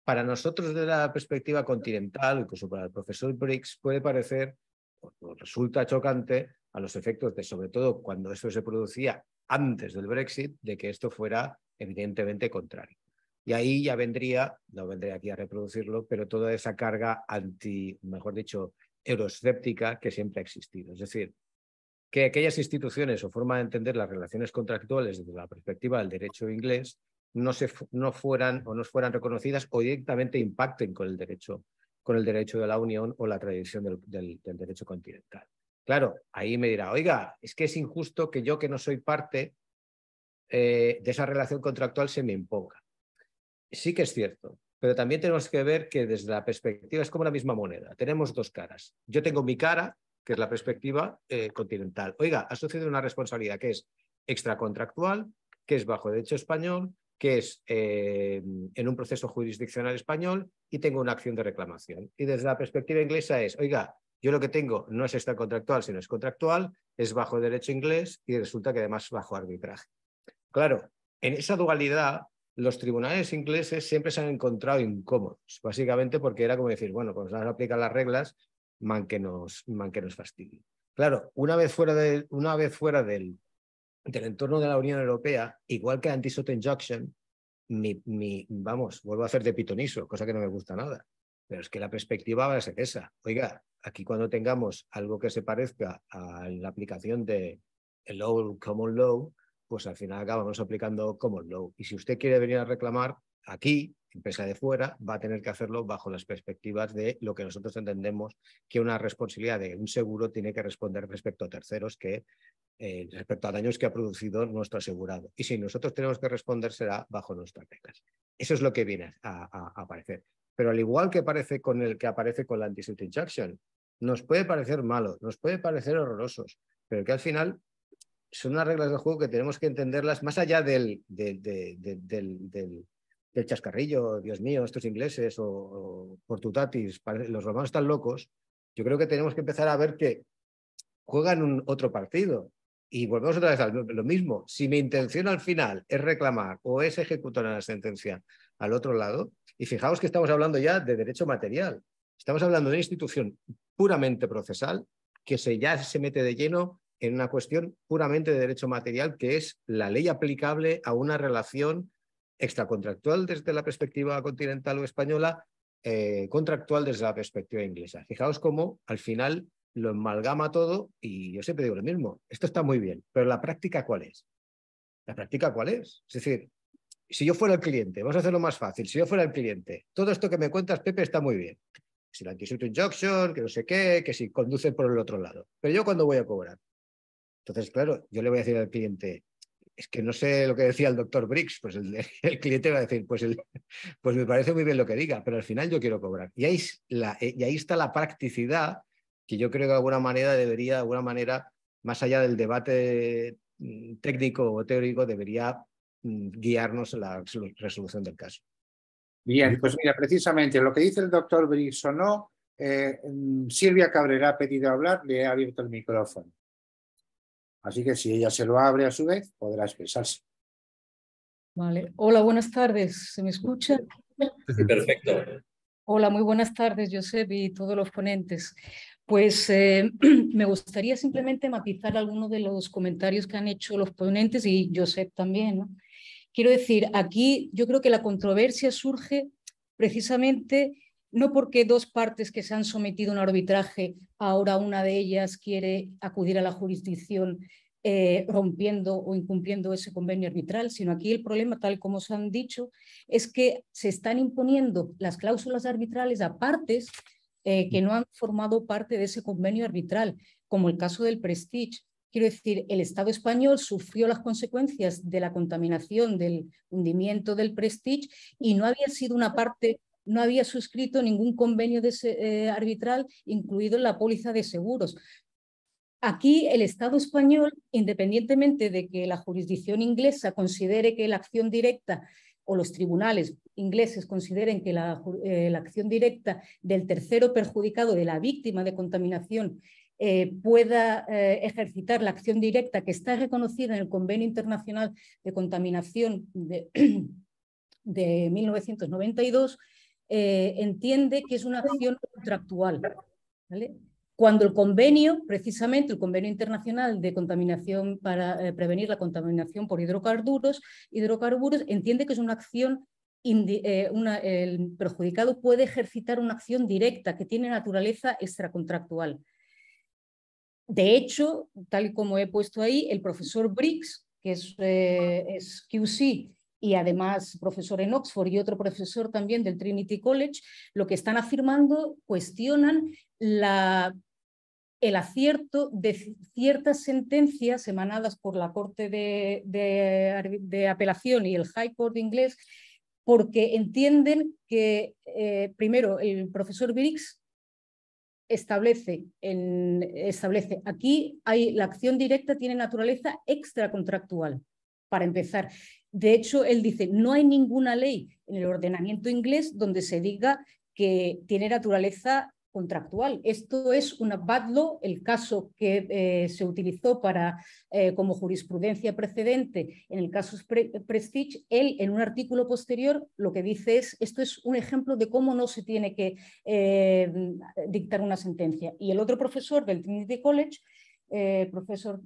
para nosotros desde la perspectiva continental, incluso para el profesor Briggs, puede parecer, o resulta chocante a los efectos de, sobre todo cuando esto se producía antes del Brexit, de que esto fuera evidentemente contrario. Y ahí ya vendría, no vendría aquí a reproducirlo, pero toda esa carga anti, mejor dicho, euroscéptica que siempre ha existido. Es decir, que aquellas instituciones o forma de entender las relaciones contractuales desde la perspectiva del derecho inglés no, se, no fueran o no fueran reconocidas o directamente impacten con el derecho, con el derecho de la Unión o la tradición del, derecho continental. Claro, ahí me dirá, oiga, es que es injusto que yo que no soy parte eh, de esa relación contractual se me imponga. Sí que es cierto, pero también tenemos que ver que desde la perspectiva es como la misma moneda, tenemos dos caras. Yo tengo mi cara, que es la perspectiva eh, continental. Oiga, ha sucedido una responsabilidad que es extracontractual, que es bajo derecho español, que es eh, en un proceso jurisdiccional español y tengo una acción de reclamación. Y desde la perspectiva inglesa es, oiga, yo lo que tengo no es esta contractual, sino es contractual, es bajo derecho inglés y resulta que además bajo arbitraje. Claro, en esa dualidad, los tribunales ingleses siempre se han encontrado incómodos, básicamente porque era como decir, bueno, cuando pues se aplican las reglas, man que nos, man que nos fastidie. Claro, una vez fuera, de, una vez fuera del, del entorno de la Unión Europea, igual que anti injunction, vamos, vuelvo a hacer de pitoniso, cosa que no me gusta nada. Pero es que la perspectiva va a ser esa. Oiga, aquí cuando tengamos algo que se parezca a la aplicación de el common law, pues al final acabamos aplicando common law. Y si usted quiere venir a reclamar aquí, empresa de fuera, va a tener que hacerlo bajo las perspectivas de lo que nosotros entendemos que una responsabilidad de un seguro tiene que responder respecto a terceros que eh, respecto a daños que ha producido nuestro asegurado. Y si nosotros tenemos que responder será bajo nuestras reglas. Eso es lo que viene a, aparecer. Pero al igual que aparece con el que aparece con la anti injection, nos puede parecer malo, nos puede parecer horrorosos, pero que al final son unas reglas del juego que tenemos que entenderlas más allá del, del el chascarrillo, Dios mío, estos ingleses o, portutatis, los romanos están locos, yo creo que tenemos que empezar a ver que juegan un otro partido. Y volvemos otra vez a lo mismo. Si mi intención al final es reclamar o es ejecutar la sentencia al otro lado, y fijaos que estamos hablando ya de derecho material, estamos hablando de una institución puramente procesal que se, ya se mete de lleno en una cuestión puramente de derecho material, que es la ley aplicable a una relación extracontractual desde la perspectiva continental o española, eh, contractual desde la perspectiva inglesa. Fijaos cómo al final lo amalgama todo y yo siempre digo lo mismo, esto está muy bien, pero la práctica cuál es? La práctica cuál es? Es decir, si yo fuera el cliente, vamos a hacerlo más fácil, si yo fuera el cliente, todo esto que me cuentas, Pepe, está muy bien. Si la anti injunction, que no sé qué, que si conduce por el otro lado. Pero yo cuando voy a cobrar. Entonces, claro, yo le voy a decir al cliente, es que no sé lo que decía el doctor Briggs, pues el, cliente va a decir, pues, pues, me parece muy bien lo que diga, pero al final yo quiero cobrar. Eh, y ahí, está la practicidad que yo creo que de alguna manera debería, de alguna manera, más allá del debate mm, técnico o teórico, debería mm, guiarnos en la resolución del caso. Bien, pues mira, precisamente lo que dice el doctor Briggs o no, eh, mm, Silvia Cabrera ha pedido hablar, le he abierto el micrófono. Así que si ella se lo abre a su vez, podrá expresarse. Vale. Hola, buenas tardes. ¿Se me escucha? perfecto. Hola, muy buenas tardes, Josep y todos los ponentes. Pues eh, me gustaría simplemente matizar algunos de los comentarios que han hecho los ponentes y Josep también. Quiero decir, aquí yo creo que la controversia surge precisamente no porque dos partes que se han sometido a un arbitraje, ahora una de ellas quiere acudir a la jurisdicción eh, rompiendo o incumpliendo ese convenio arbitral, sino aquí el problema, tal como se han dicho, es que se están imponiendo las cláusulas arbitrales a partes eh, que no han formado parte de ese convenio arbitral, como el caso del Prestige. Quiero decir, el Estado español sufrió las consecuencias de la contaminación, del hundimiento del Prestige y no había sido una parte no había suscrito ningún convenio de eh, arbitral, incluido en la póliza de seguros. Aquí el Estado español, independientemente de que la jurisdicción inglesa considere que la acción directa o los tribunales ingleses consideren que la, eh, acción directa del tercero perjudicado, de la víctima de contaminación, eh, pueda ejercitar la acción directa que está reconocida en el Convenio Internacional de Contaminación de 1992, Eh, entiende que es una acción contractual. Cuando el convenio, precisamente el convenio internacional de contaminación para eh, prevenir la contaminación por hidrocarburos, hidrocarburos entiende que es una acción eh, el perjudicado puede ejercitar una acción directa que tiene naturaleza extracontractual. De hecho, tal y como he puesto ahí, el profesor Briggs, que es, es QC y además profesor en Oxford y otro profesor también del Trinity College, lo que están afirmando cuestionan el acierto de ciertas sentencias emanadas por la Corte de, Apelación y el High Court inglés, porque entienden que, eh, primero, el profesor Briggs establece, establece aquí hay, la acción directa tiene naturaleza extracontractual, para empezar. De hecho, él dice, no hay ninguna ley en el ordenamiento inglés donde se diga que tiene naturaleza contractual. Esto es una bad el caso que eh, se utilizó para, eh, como jurisprudencia precedente en el caso Prestige, él en un artículo posterior lo que dice es, esto es un ejemplo de cómo no se tiene que eh, dictar una sentencia. Y el otro profesor del Trinity College, profesor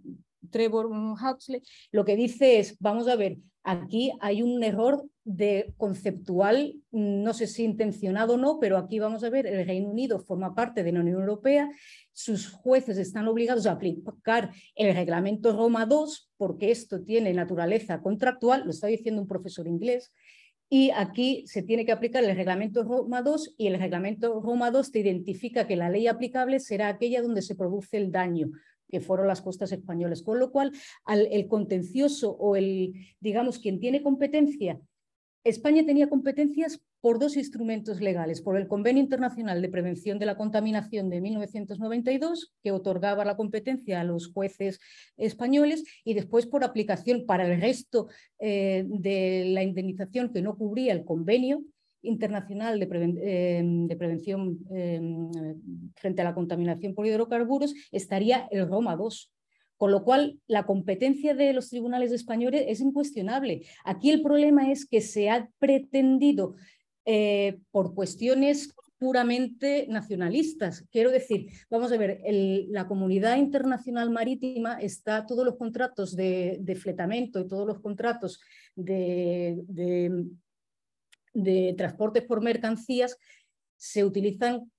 Trevor Huxley, lo que dice es, vamos a ver, aquí hay un error de conceptual, mm, no sé si intencionado o no, pero aquí vamos a ver, el Reino Unido forma parte de la Unión Europea, sus jueces están obligados a aplicar el reglamento Roma II, porque esto tiene naturaleza contractual, lo está diciendo un profesor inglés, y aquí se tiene que aplicar el reglamento Roma II y el reglamento Roma II te identifica que la ley aplicable será aquella donde se produce el daño que fueron las costas españolas. Con lo cual, el contencioso o el, digamos, quien tiene competencia, España tenía competencias por dos instrumentos legales, por el Convenio Internacional de Prevención de la Contaminación de 1992, que otorgaba la competencia a los jueces españoles, y después por aplicación para el resto eh, de la indemnización que no cubría el convenio, Internacional de, em, Prevención em, frente a la Contaminación por Hidrocarburos estaría el Roma II. Con lo cual, la competencia de los tribunales españoles es incuestionable. Aquí el problema es que se ha pretendido, eh, por cuestiones puramente nacionalistas. Quiero decir, vamos a ver, la comunidad internacional marítima está, todos los contratos de, fletamento y todos los contratos de de transportes por mercancías se utilizan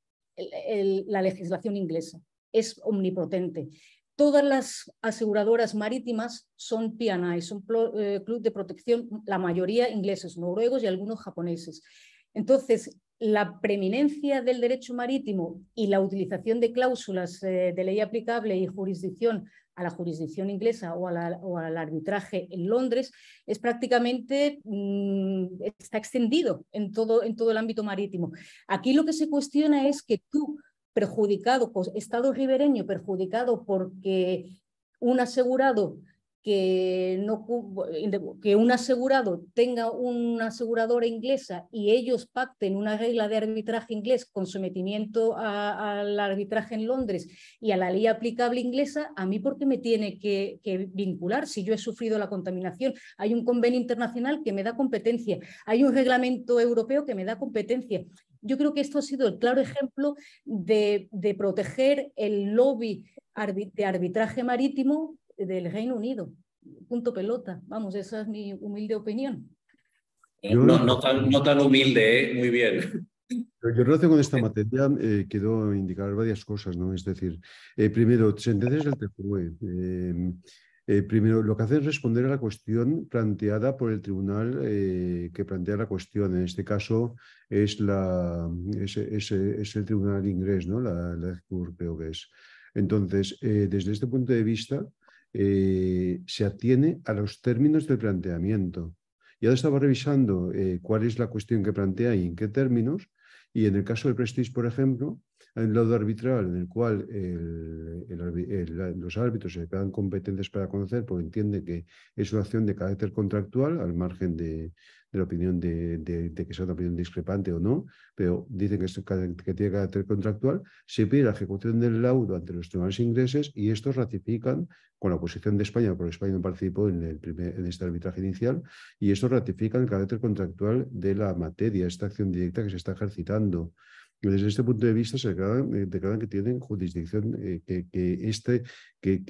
la legislación inglesa. Es omnipotente. Todas las aseguradoras marítimas son PNI, son eh, club de protección, la mayoría ingleses, noruegos y algunos japoneses. Entonces, la preeminencia del derecho marítimo y la utilización de cláusulas eh, de ley aplicable y jurisdicción a la jurisdicción inglesa o, al arbitraje en Londres, es prácticamente, mm, está extendido en todo, en todo el ámbito marítimo. Aquí lo que se cuestiona es que tú, perjudicado, pues, Estado ribereño perjudicado porque un asegurado eh, que, un asegurado tenga una aseguradora inglesa y ellos pacten una regla de arbitraje inglés con sometimiento al arbitraje en Londres y a la ley aplicable inglesa, a mí porque me tiene que, vincular si yo he sufrido la contaminación. Hay un convenio internacional que me da competencia, hay un reglamento europeo que me da competencia. Yo creo que esto ha sido el claro ejemplo de proteger el lobby de arbitraje marítimo del Reino Unido. Punto pelota. Vamos, esa es mi humilde opinión. Eh, no, tan, humilde, ¿eh? muy bien. Yo relación con esta materia eh, quiero indicar varias cosas, ¿no? Es decir, eh, primero, sentencias del TFUE. primero, lo que hace es responder a la cuestión planteada por el tribunal que plantea la cuestión. En este caso es, la, es, es, el tribunal inglés, ¿no? la, la creo que es. Entonces, desde este punto de vista, eh, se atiene a los términos del planteamiento. ya lo estaba revisando eh, cuál es la cuestión que plantea y en qué términos. Y en el caso del Prestige, por ejemplo, hay un lado arbitral en el cual los árbitros se quedan competentes para conocer porque entiende que es una acción de carácter contractual al margen de, de la opinión de, que sea una opinión discrepante o no, pero dicen que, esto, que tiene carácter contractual, se pide la ejecución del laudo ante los tribunales ingleses y estos ratifican con la oposición de España, porque España no participó en, el primer, en este arbitraje inicial, y estos ratifican el carácter contractual de la materia, esta acción directa que se está ejercitando. Desde este punto de vista se declaran, eh, que tienen jurisdicción, eh, que, este, que,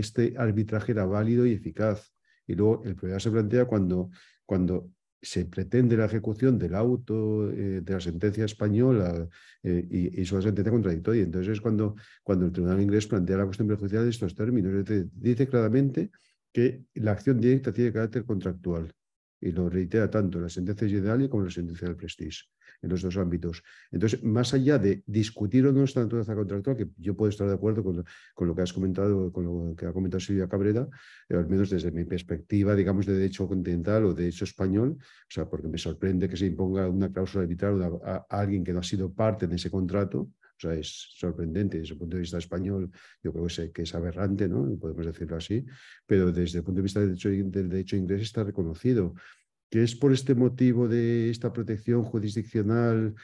este arbitraje era válido y eficaz. Y luego el problema se plantea cuando cuando se pretende la ejecución del auto, eh, de la sentencia española eh, y, su sentencia contradictoria. Entonces es cuando, cuando el tribunal inglés plantea la cuestión prejudicial de estos términos. dice claramente que la acción directa tiene carácter contractual y lo reitera tanto la sentencia general como la sentencia del prestigio en los dos ámbitos. Entonces, más allá de discutir o no esta naturaleza contractual, que yo puedo estar de acuerdo con, lo que has comentado, con lo que ha comentado Silvia Cabrera, eh, al menos desde mi perspectiva, digamos, de derecho continental o de derecho español, o sea, porque me sorprende que se imponga una cláusula arbitral a, alguien que no ha sido parte de ese contrato, o sea, es sorprendente desde el punto de vista español, yo creo que es, aberrante, ¿no? Podemos decirlo así, pero desde el punto de vista derecho, del derecho inglés está reconocido que es por este motivo de esta protección jurisdiccional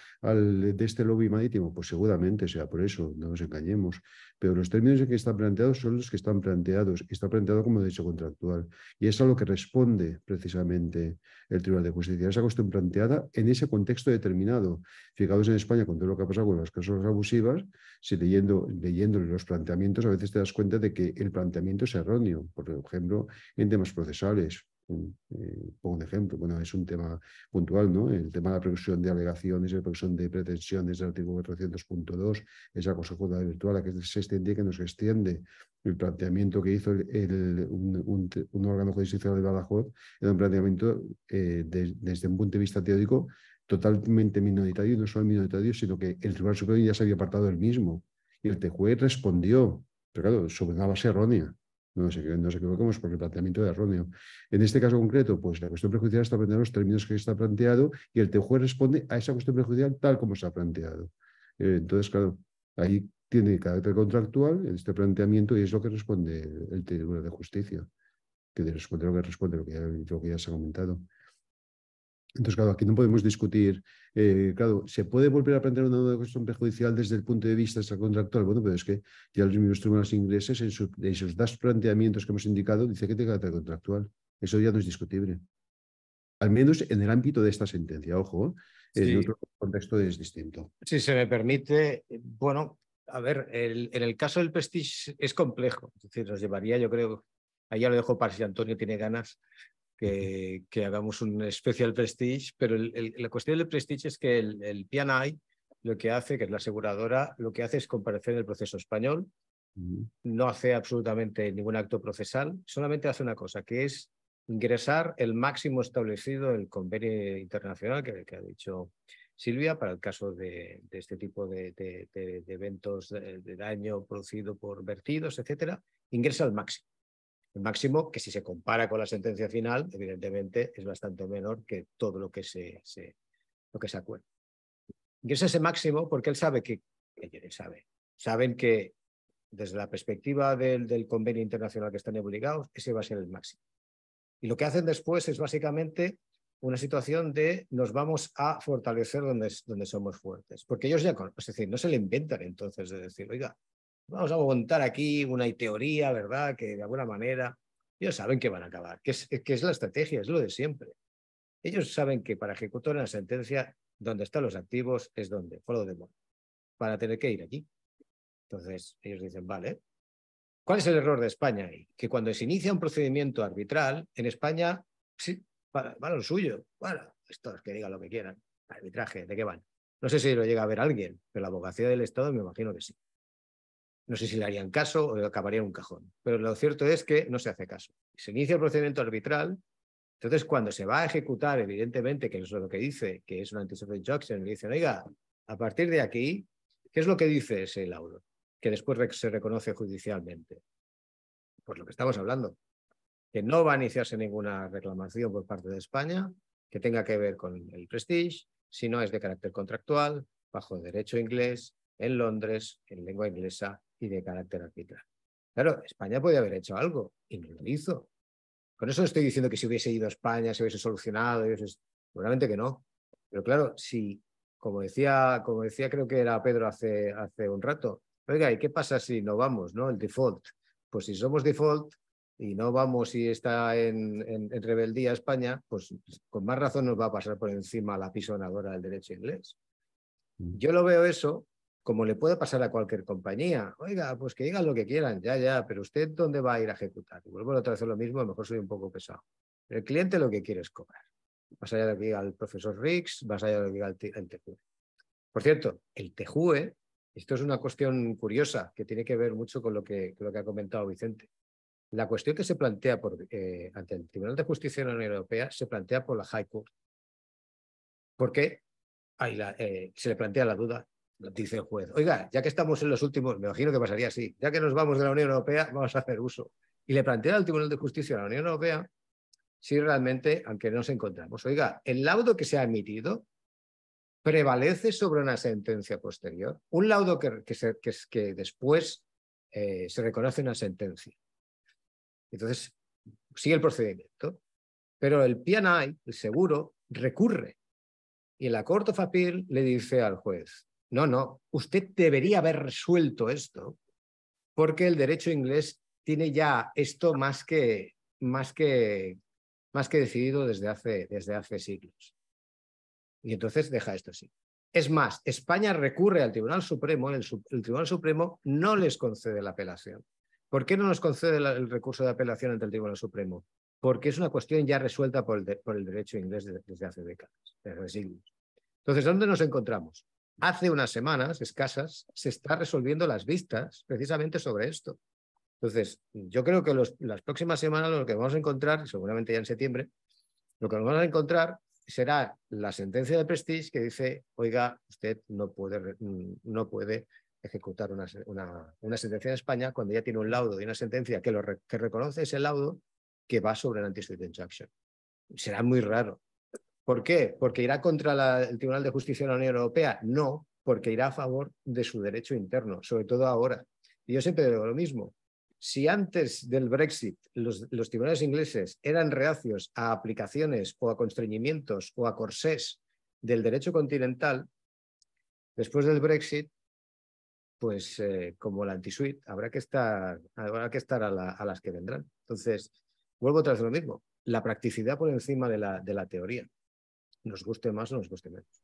de este lobby marítimo? Pues seguramente sea por eso, no nos engañemos. Pero los términos en que están planteados son los que están planteados y está planteado como derecho contractual. Y es a lo que responde precisamente el Tribunal de Justicia. Esa cuestión planteada en ese contexto determinado. Fijados en España con todo lo que ha pasado con las causas abusivas, si leyendo, leyendo los planteamientos a veces te das cuenta de que el planteamiento es erróneo, por ejemplo, en temas procesales. Eh, pongo un ejemplo, bueno, es un tema puntual, ¿no? El tema de la producción de alegaciones, la producción de pretensiones del artículo 400.2, esa cosa virtual a que se extiende que nos extiende el planteamiento que hizo el, un, órgano judicial de Badajoz, era un planteamiento eh, desde un punto de vista teórico totalmente minoritario, no solo minoritario, sino que el Tribunal Superior ya se había apartado del mismo y el TJUE respondió, pero claro, sobre una base errónea. No nos, equivocamos equivoquemos porque el planteamiento de erróneo. En este caso concreto, pues la cuestión prejudicial está planteada en los términos que está planteado y el juez responde a esa cuestión prejudicial tal como se ha planteado. Eh, entonces, claro, ahí tiene carácter contractual en este planteamiento y es lo que responde el Tribunal de Justicia, que responde lo que responde, lo que lo que ya se ha comentado. Entonces, claro, aquí no podemos discutir, eh, claro, ¿se puede volver a plantear una cuestión perjudicial desde el punto de vista contractual, Bueno, pero es que ya los mismos tribunales ingleses, en, esos sus dos planteamientos que hemos indicado, dice que tiene carácter contractual. Eso ya no es discutible. Al menos en el ámbito de esta sentencia, ojo, en otro contexto es distinto. Si se me permite, bueno, a ver, en el caso del Prestige es complejo, es decir, nos llevaría, yo creo, ahí ya lo dejo para si Antonio tiene ganas, que, hagamos un especial prestige, pero la cuestión del prestige es que el, el lo que hace, que es la aseguradora, lo que hace es comparecer en el proceso español, no hace absolutamente ningún acto procesal, solamente hace una cosa, que es ingresar el máximo establecido el convenio internacional que, que, ha dicho Silvia para el caso de, este tipo de, de eventos de, daño producido por vertidos, etcétera, ingresa al máximo máximo que si se compara con la sentencia final, evidentemente es bastante menor que todo lo que se, se lo que se acuerda. Y es ese máximo porque él sabe que, él sabe, saben que desde la perspectiva del, del, convenio internacional que están obligados, ese va a ser el máximo. Y lo que hacen después es básicamente una situación de nos vamos a fortalecer donde, donde somos fuertes, porque ellos ya, es decir, no se le inventan entonces de decir, oiga, vamos a montar aquí una teoría, ¿verdad? Que de alguna manera ellos saben que van a acabar, que es, la estrategia, es lo de siempre. Ellos saben que para ejecutar una sentencia, donde están los activos es donde, Por lo demás. Van a tener que ir aquí. Entonces, ellos dicen, vale. ¿Cuál es el error de España ahí? Que cuando se inicia un procedimiento arbitral, en España, sí, para, lo suyo, para, estos que digan lo que quieran, arbitraje, ¿de qué van? No sé si lo llega a ver alguien, pero la abogacía del Estado me imagino que sí. No sé si le harían caso o le acabaría un cajón. Pero lo cierto es que no se hace caso. Se inicia el procedimiento arbitral. Entonces, cuando se va a ejecutar, evidentemente, que eso es lo que dice, que es una anti injunction, le dicen, oiga, a partir de aquí, ¿qué es lo que dice ese laudo? Que después se reconoce judicialmente. Por pues lo que estamos hablando, que no va a iniciarse ninguna reclamación por parte de España que tenga que ver con el Prestige, si no es de carácter contractual, bajo derecho inglés, en Londres, en lengua inglesa, y de carácter arbitral. Claro, España podía haber hecho algo y no lo hizo. Con eso no estoy diciendo que si hubiese ido a España se hubiese solucionado, es seguramente que no. Pero claro, si, como decía, como decía creo que era Pedro hace, hace un rato, oiga, ¿y qué pasa si no vamos, no? El default. Pues si somos default y no vamos y está en, en, en rebeldía España, pues con más razón nos va a pasar por encima la pisonadora del derecho inglés. Mm. Yo lo veo eso como le puede pasar a cualquier compañía. Oiga, pues que digan lo que quieran, ya, ya, pero usted dónde va a ir a ejecutar. Y vuelvo otra vez a lo mismo, a lo mejor soy un poco pesado. El cliente lo que quiere es cobrar. Más allá de lo que diga el profesor Riggs, más allá de lo que diga el, e. Por cierto, el TEJUE, esto es una cuestión curiosa que tiene que ver mucho con lo que, que ha comentado Vicente. La cuestión que se plantea eh, ante el Tribunal de Justicia de la Unión Europea se plantea por la High Court. ¿Por qué? Ahí eh, se le plantea la duda dice el juez, oiga, ya que estamos en los últimos, me imagino que pasaría así, ya que nos vamos de la Unión Europea, vamos a hacer uso. Y le plantea al Tribunal de Justicia de la Unión Europea si realmente, aunque nos encontramos, oiga, el laudo que se ha emitido prevalece sobre una sentencia posterior, un laudo que, que, que, después eh, se reconoce una sentencia. Entonces, sigue el procedimiento, pero el PNI, el seguro, recurre. Y la acorto of le dice al juez, no, no, usted debería haber resuelto esto porque el derecho inglés tiene ya esto más que, más que, más que decidido desde hace, desde hace siglos. Y entonces deja esto así. Es más, España recurre al Tribunal Supremo, el, el Tribunal Supremo no les concede la apelación. ¿Por qué no nos concede el recurso de apelación ante el Tribunal Supremo? Porque es una cuestión ya resuelta por el, derecho inglés desde hace décadas, desde siglos. Entonces, ¿dónde nos encontramos? hace unas semanas escasas se está resolviendo las vistas precisamente sobre esto. Entonces, yo creo que las próximas semanas lo que vamos a encontrar, seguramente ya en septiembre, lo que vamos a encontrar será la sentencia de Prestige que dice, oiga, usted no puede, mm, no puede ejecutar una, sentencia en España cuando ya tiene un laudo y una sentencia que, lo, que reconoce ese laudo que va sobre el anti-state injunction. Será muy raro ¿Por qué? ¿Porque irá contra el Tribunal de Justicia de la Unión Europea? No, porque irá a favor de su derecho interno, sobre todo ahora. Y yo siempre digo lo mismo. Si antes del Brexit los, tribunales ingleses eran reacios a aplicaciones o a constreñimientos o a corsés del derecho continental, después del Brexit pues eh, como la anti habrá que estar, habrá que estar a, las que vendrán. Entonces, vuelvo tras lo mismo, la practicidad por encima de la teoría nos guste más o nos guste menos.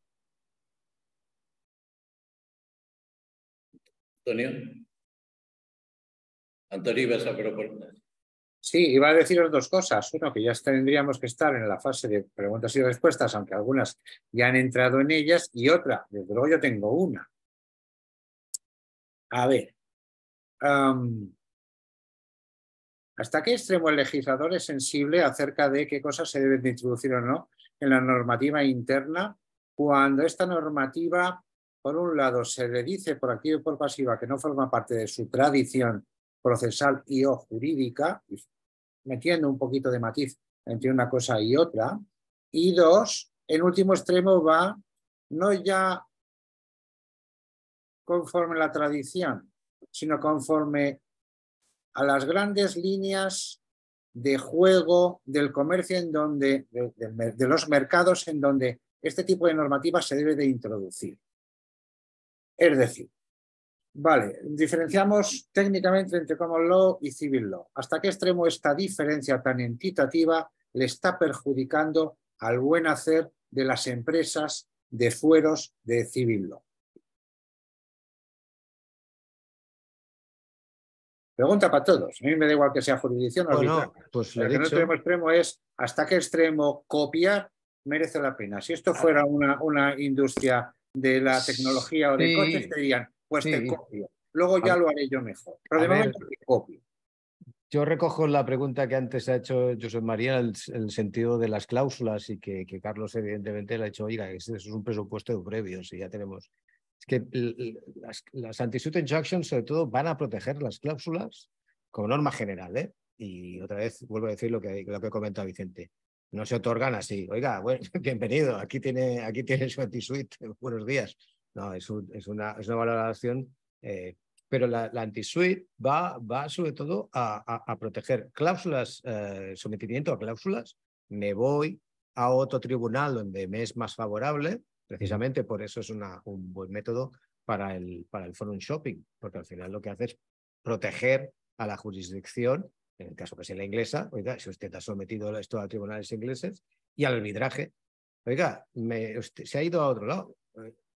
Antonio. Antonio, ibas a proponer. Sí, iba a deciros dos cosas. Uno, que ya tendríamos que estar en la fase de preguntas y respuestas, aunque algunas ya han entrado en ellas. Y otra, desde luego yo tengo una. A ver, ¿hasta qué extremo el legislador es sensible acerca de qué cosas se deben de introducir o no en la normativa interna, cuando esta normativa, por un lado, se le dice por activo y por pasiva que no forma parte de su tradición procesal y o jurídica, metiendo un poquito de matiz entre una cosa y otra, y dos, en último extremo va no ya conforme a la tradición, sino conforme a las grandes líneas de juego del comercio en donde, de, los mercados en donde este tipo de normativa se debe de introducir. Es decir, Vale, diferenciamos técnicamente entre common law y civil law. ¿Hasta qué extremo esta diferencia tan entitativa le está perjudicando al buen hacer de las empresas de fueros de civil law? Pregunta para todos. A mí me da igual que sea jurisdicción o bueno, Pues lo, que no tenemos extremo es hasta qué extremo copiar merece la pena. Si esto ah. fuera una, una industria de la tecnología o de coches, te dirían, pues te copio. Luego ya lo haré yo mejor. Pero de momento copio. Yo recojo la pregunta que antes ha hecho José María en el, sentido de las cláusulas y que, Carlos evidentemente le ha dicho, oiga, eso es un presupuesto previo si ya tenemos que las, anti-suit injunctions sobre todo van a proteger las cláusulas como norma general. ¿eh? Y otra vez vuelvo a decir lo que, lo que Vicente. No se otorgan así. Oiga, bienvenido, aquí tiene, aquí tiene su anti suit Buenos días. No, es, una, es una valoración eh, pero la, anti suit va, va sobre todo a, proteger cláusulas, eh, sometimiento a cláusulas. Me voy a otro tribunal donde me es más favorable Precisamente por eso es un buen método para el, para el forum shopping, porque al final lo que hace es proteger a la jurisdicción, en el caso que sea la inglesa, oiga, si usted ha sometido esto a tribunales ingleses, y al arbitraje, oiga, se ha ido a otro lado.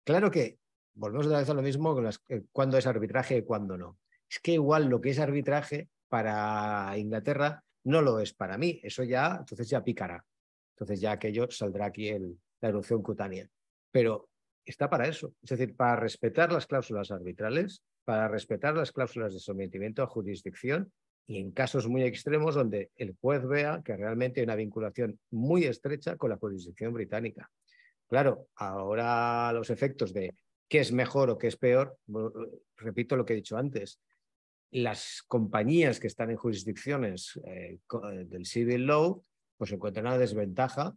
Claro que volvemos otra vez a lo mismo con las, eh, es arbitraje y cuando no. Es que igual lo que es arbitraje para Inglaterra no lo es para mí. Eso ya, entonces ya picará. Entonces ya aquello saldrá aquí en la erupción cutánea pero está para eso, es decir, para respetar las cláusulas arbitrales, para respetar las cláusulas de sometimiento a jurisdicción y en casos muy extremos donde el juez vea que realmente hay una vinculación muy estrecha con la jurisdicción británica. Claro, ahora los efectos de qué es mejor o qué es peor, repito lo que he dicho antes, las compañías que están en jurisdicciones eh, eh, del civil law pues encuentran una desventaja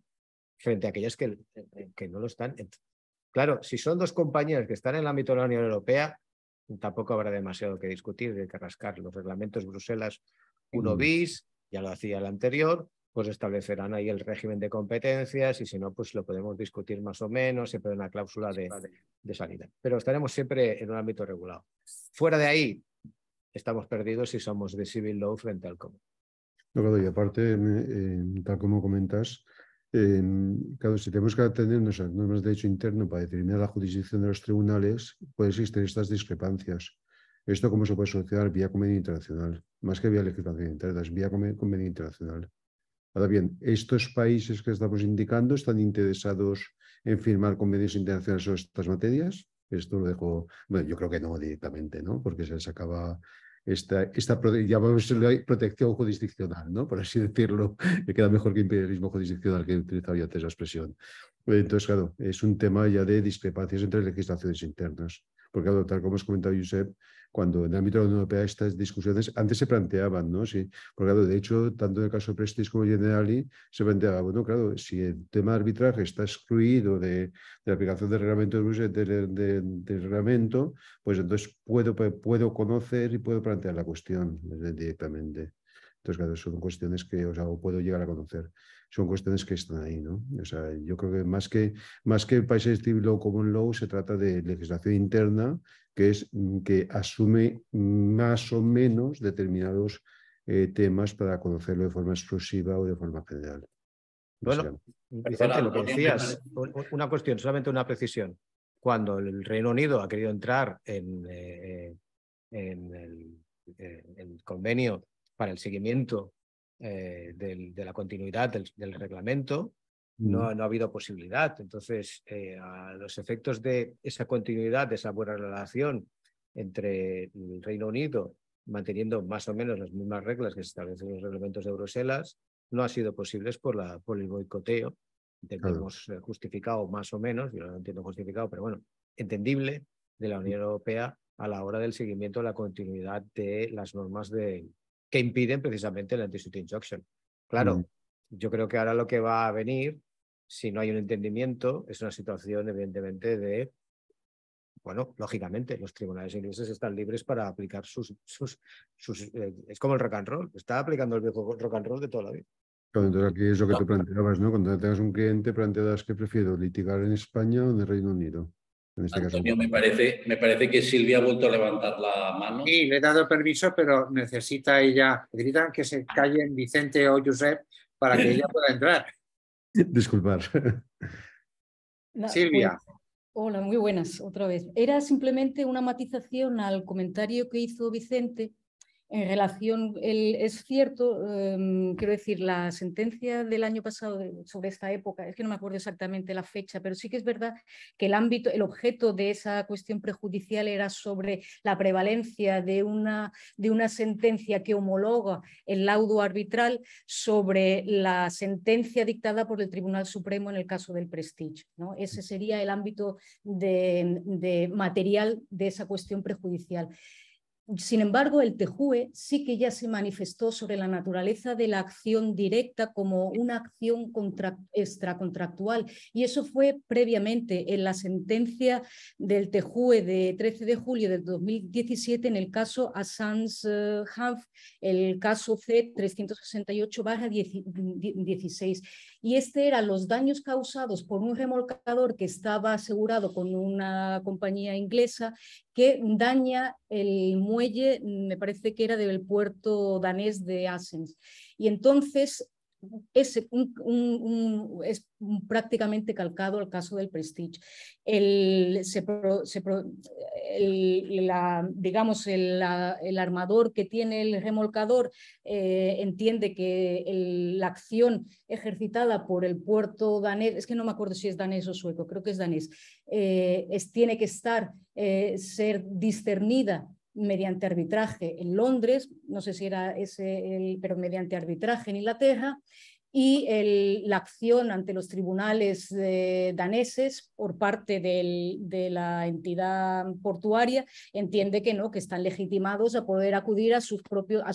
frente a aquellas que, eh, que no lo están. Claro, si son dos compañías que están en el ámbito de la Unión Europea, tampoco habrá demasiado que discutir, de que rascar. Los reglamentos Bruselas 1 mm. bis, ya lo hacía el anterior, pues establecerán ahí el régimen de competencias y si no, pues lo podemos discutir más o menos, siempre una cláusula de, de, salida. Pero estaremos siempre en un ámbito regulado. Fuera de ahí, estamos perdidos si somos de civil law frente al común. No, y aparte, eh, tal como comentas, claro, si tenemos que atendernos nuestras normas de derecho interno para determinar la jurisdicción de los tribunales, pueden existir estas discrepancias. ¿Esto cómo se puede solucionar? Vía convenio internacional, más que vía legislación interna, es vía convenio internacional. Ahora bien, estos países que estamos indicando están interesados en firmar convenios internacionales sobre estas materias. Esto lo dejo, bueno, yo creo que no directamente, ¿no? Porque se les acaba esta, esta protección jurisdiccional, ¿no? por así decirlo, me queda mejor que imperialismo jurisdiccional, que he utilizado ya antes la expresión. Entonces, claro, es un tema ya de discrepancias entre legislaciones internas, porque claro, tal como has comentado, Josep, cuando en el ámbito de la Unión Europea estas discusiones antes se planteaban, ¿no? Sí, porque claro, de hecho, tanto en el caso de Prestige como Generali se planteaba, bueno, claro, si el tema de arbitraje está excluido de, la aplicación del reglamento, de, reglamento, pues entonces puedo, pues, puedo conocer y puedo plantear la cuestión eh, directamente. Entonces, claro, son cuestiones que os hago puedo llegar a conocer son cuestiones que están ahí, ¿no? O sea, yo creo que más que, más que países civil law, common law, se trata de legislación interna que es mm, que asume más o menos determinados eh, temas para conocerlo de forma exclusiva o de forma general. Bueno, Vicente, lo que decías, una cuestión, solamente una precisión. Cuando el Reino Unido ha querido entrar en, eh, eh, el, convenio para el seguimiento eh, del, de la continuidad del, reglamento. No, ha habido posibilidad. Entonces, eh, a los efectos de esa continuidad, de esa buena relación entre el Reino Unido, manteniendo más o menos las mismas reglas que se establecen en los reglamentos de Bruselas, no ha sido posible por, la, por el boicoteo. que hemos eh, justificado más o menos, yo no lo entiendo justificado, pero bueno, entendible de la Unión Europea a la hora del seguimiento de la continuidad de las normas de, que impiden precisamente el anti suit injunction. Claro, mm. yo creo que ahora lo que va a venir, si no hay un entendimiento, es una situación evidentemente de, bueno, lógicamente, los tribunales ingleses están libres para aplicar sus, sus, sus eh, es como el rock and roll, está aplicando el viejo rock and roll de toda la vida. entonces aquí es lo que tú planteabas, ¿no? Cuando tengas un cliente, planteabas que prefiero litigar en España o en el Reino Unido. Este Antonio, me parece, me parece que Silvia ha vuelto a levantar la mano. Sí, le he dado permiso, pero necesita ella. Gritan que se callen Vicente o Josep para que ella pueda entrar. Disculpar. Silvia. hola, muy buenas otra vez. Era simplemente una matización al comentario que hizo Vicente en relación, es cierto, em, quiero decir, la sentencia del año pasado sobre esta época, es que no me acuerdo exactamente la fecha, pero sí que es verdad que el ámbito, el objeto de esa cuestión prejudicial era sobre la prevalencia de una, de una sentencia que homologa el laudo arbitral sobre la sentencia dictada por el Tribunal Supremo en el caso del Prestige. ¿no? Ese sería el ámbito de material de esa cuestión prejudicial. Sin embargo, el Tejue sí que ya se manifestó sobre la naturaleza de la acción directa como una acción extracontractual y eso fue previamente en la sentencia del Tejue de 13 de julio del 2017 en el caso Assange Hanf, eh, el caso C368-16 y este era los daños causados por un remolcador que estaba asegurado con una compañía inglesa que daña el muelle, me parece que era del puerto danés de Assens. Y entonces es, es prácticamente calcado al caso del Prestige. El, digamos, el, armador que tiene el remolcador eh, entiende que la acción ejercitada por el puerto danés, es que no me acuerdo si es danés o sueco, creo que es danés, eh, es, tiene que estar, eh, ser discernida mediante arbitraje en Londres, no sé si era ese, el, pero mediante arbitraje en Inglaterra, y el, la acción ante los tribunales daneses por parte de la entidad portuaria entiende que no, que están legitimados a poder acudir a sus propios a,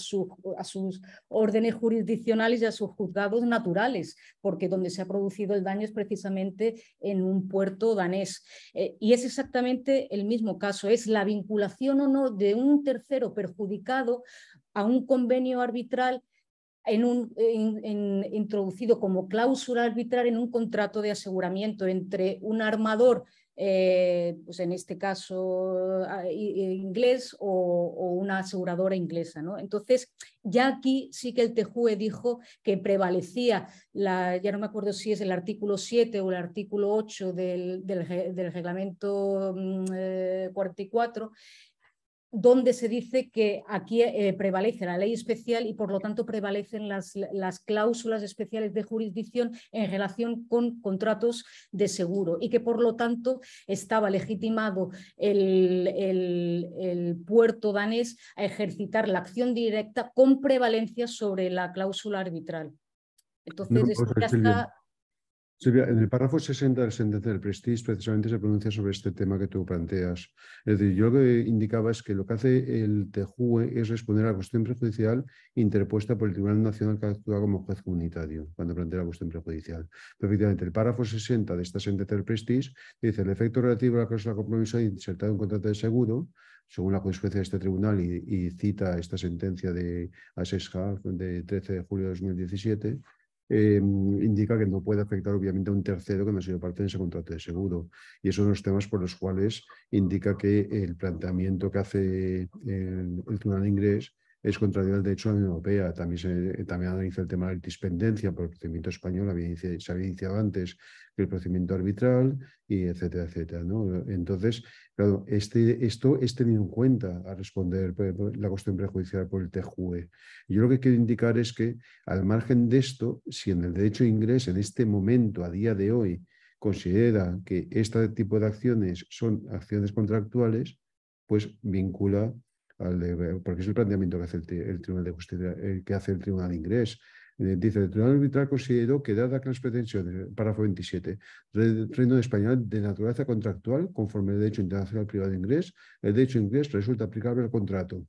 a sus órdenes jurisdiccionales y a sus juzgados naturales, porque donde se ha producido el daño es precisamente en un puerto danés. Eh, y es exactamente el mismo caso, es la vinculación o no de un tercero perjudicado a un convenio arbitral un, introducido como cláusula arbitral en un contrato de aseguramiento entre un armador, eh, pues en este caso eh, inglés, o, una aseguradora inglesa. ¿no? Entonces, ya aquí sí que el TEJUE dijo que prevalecía, ya no me acuerdo si es el artículo 7 o el artículo 8 del, reglamento 44, mm, eh, donde se dice que aquí eh, prevalece la ley especial y por lo tanto prevalecen las, las, cláusulas especiales de jurisdicción en relación con contratos de seguro y que por lo tanto estaba legitimado el, el, puerto danés a ejercitar la acción directa con prevalencia sobre la cláusula arbitral. Entonces, Silvia, en el párrafo 60 de la sentencia del Prestige precisamente se pronuncia sobre este tema que tú planteas. Es decir, yo lo que indicaba es que lo que hace el TEJUE es responder a la cuestión prejudicial interpuesta por el Tribunal Nacional que actúa como juez comunitario cuando plantea la cuestión prejudicial. Pero, efectivamente, el párrafo 60 de esta sentencia del Prestige dice el efecto relativo a la cláusula compromiso insertado en un contrato de seguro según la jurisprudencia de este tribunal y, cita esta sentencia de ASESJA de 13 de julio de 2017, eh, indica que no puede afectar obviamente a un tercero que no ha sido parte de ese contrato de seguro. Y esos son los temas por los cuales indica que el planteamiento que hace el, el Tribunal Inglés es contrario al derecho de la Unión Europea. También se eh, también analiza el tema de la dispendencia, por el procedimiento español se había iniciado antes que el procedimiento arbitral, y etcétera, etcétera. ¿no? Entonces, claro, este, esto es tenido en cuenta a responder la cuestión prejudicial por el TJUE. Yo lo que quiero indicar es que, al margen de esto, si en el derecho inglés, en este momento, a día de hoy, considera que este tipo de acciones son acciones contractuales, pues vincula porque es el planteamiento que hace el, Tribunal de Justicia, eh, que hace el Tribunal Inglés. Eh, dice, el Tribunal Arbitral consideró que dada las pretensiones, párrafo 27, del Reino Español de naturaleza contractual, conforme al derecho internacional privado de inglés, el derecho inglés resulta aplicable al contrato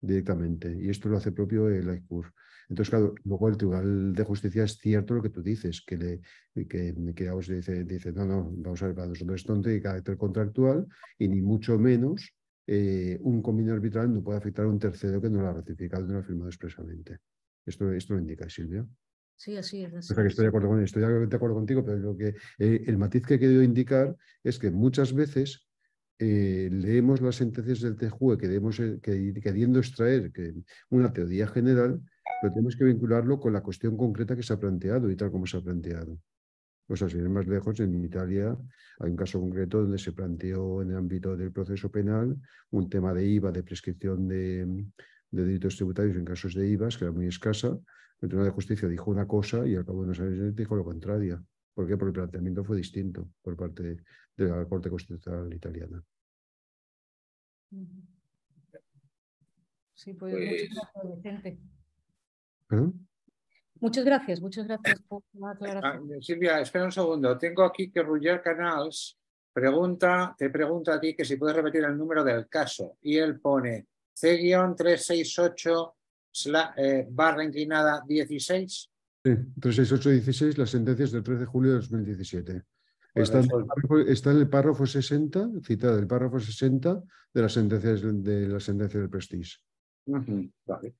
directamente. Y esto lo hace propio el ICUR. Entonces, claro, luego el Tribunal de Justicia es cierto lo que tú dices, que, le, que, que dice, dice, no, no, vamos a ver, para nosotros esto no carácter contractual y ni mucho menos eh, un convenio arbitral no puede afectar a un tercero que no lo ha ratificado, no lo ha firmado expresamente. Esto, esto lo indica, Silvia. Sí, así es. que estoy de acuerdo, con, estoy acuerdo contigo, pero lo que, eh, el matiz que he querido indicar es que muchas veces eh, leemos las sentencias del TJUE que debemos, queriendo extraer una teoría general, pero tenemos que vincularlo con la cuestión concreta que se ha planteado y tal como se ha planteado. Pues sea, sin más lejos, en Italia hay un caso concreto donde se planteó en el ámbito del proceso penal un tema de IVA, de prescripción de, de delitos tributarios en casos de IVA, que era muy escasa. El Tribunal de Justicia dijo una cosa y al cabo de unos años dijo lo contrario. ¿Por qué? Porque el planteamiento fue distinto por parte de, la Corte Constitucional italiana. Sí, pues, pues ¿Perdón? Muchas gracias, muchas gracias por la aclaración. Ah, Silvia, espera un segundo. Tengo aquí que Ruller Canals pregunta, te pregunta a ti que si puedes repetir el número del caso. Y él pone C-368 eh, barra inclinada 16. Sí, 368-16, las sentencias del 13 de julio de 2017. Pues- está en, el párrafo, está el párrafo 60, citado. el párrafo 60 de las sentencias de, la sentencia del Prestige. vale.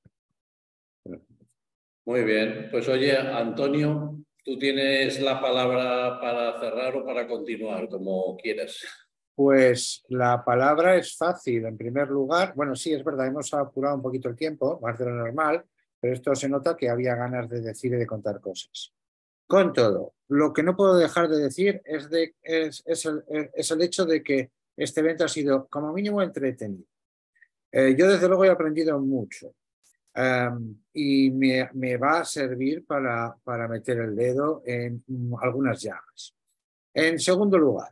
Muy bien, pues oye, Antonio, tú tienes la palabra para cerrar o para continuar, como quieras. Pues la palabra es fácil. En primer lugar, bueno, sí, es verdad, hemos apurado un poquito el tiempo, más de lo normal, pero esto se nota que había ganas de decir y de contar cosas. Con todo, lo que no puedo dejar de decir es, de, el, hecho de que este evento ha sido como mínimo entretenido. Eh, yo desde luego he aprendido mucho y me, va a servir para, meter el dedo en mm, algunas llamas. En segundo lugar,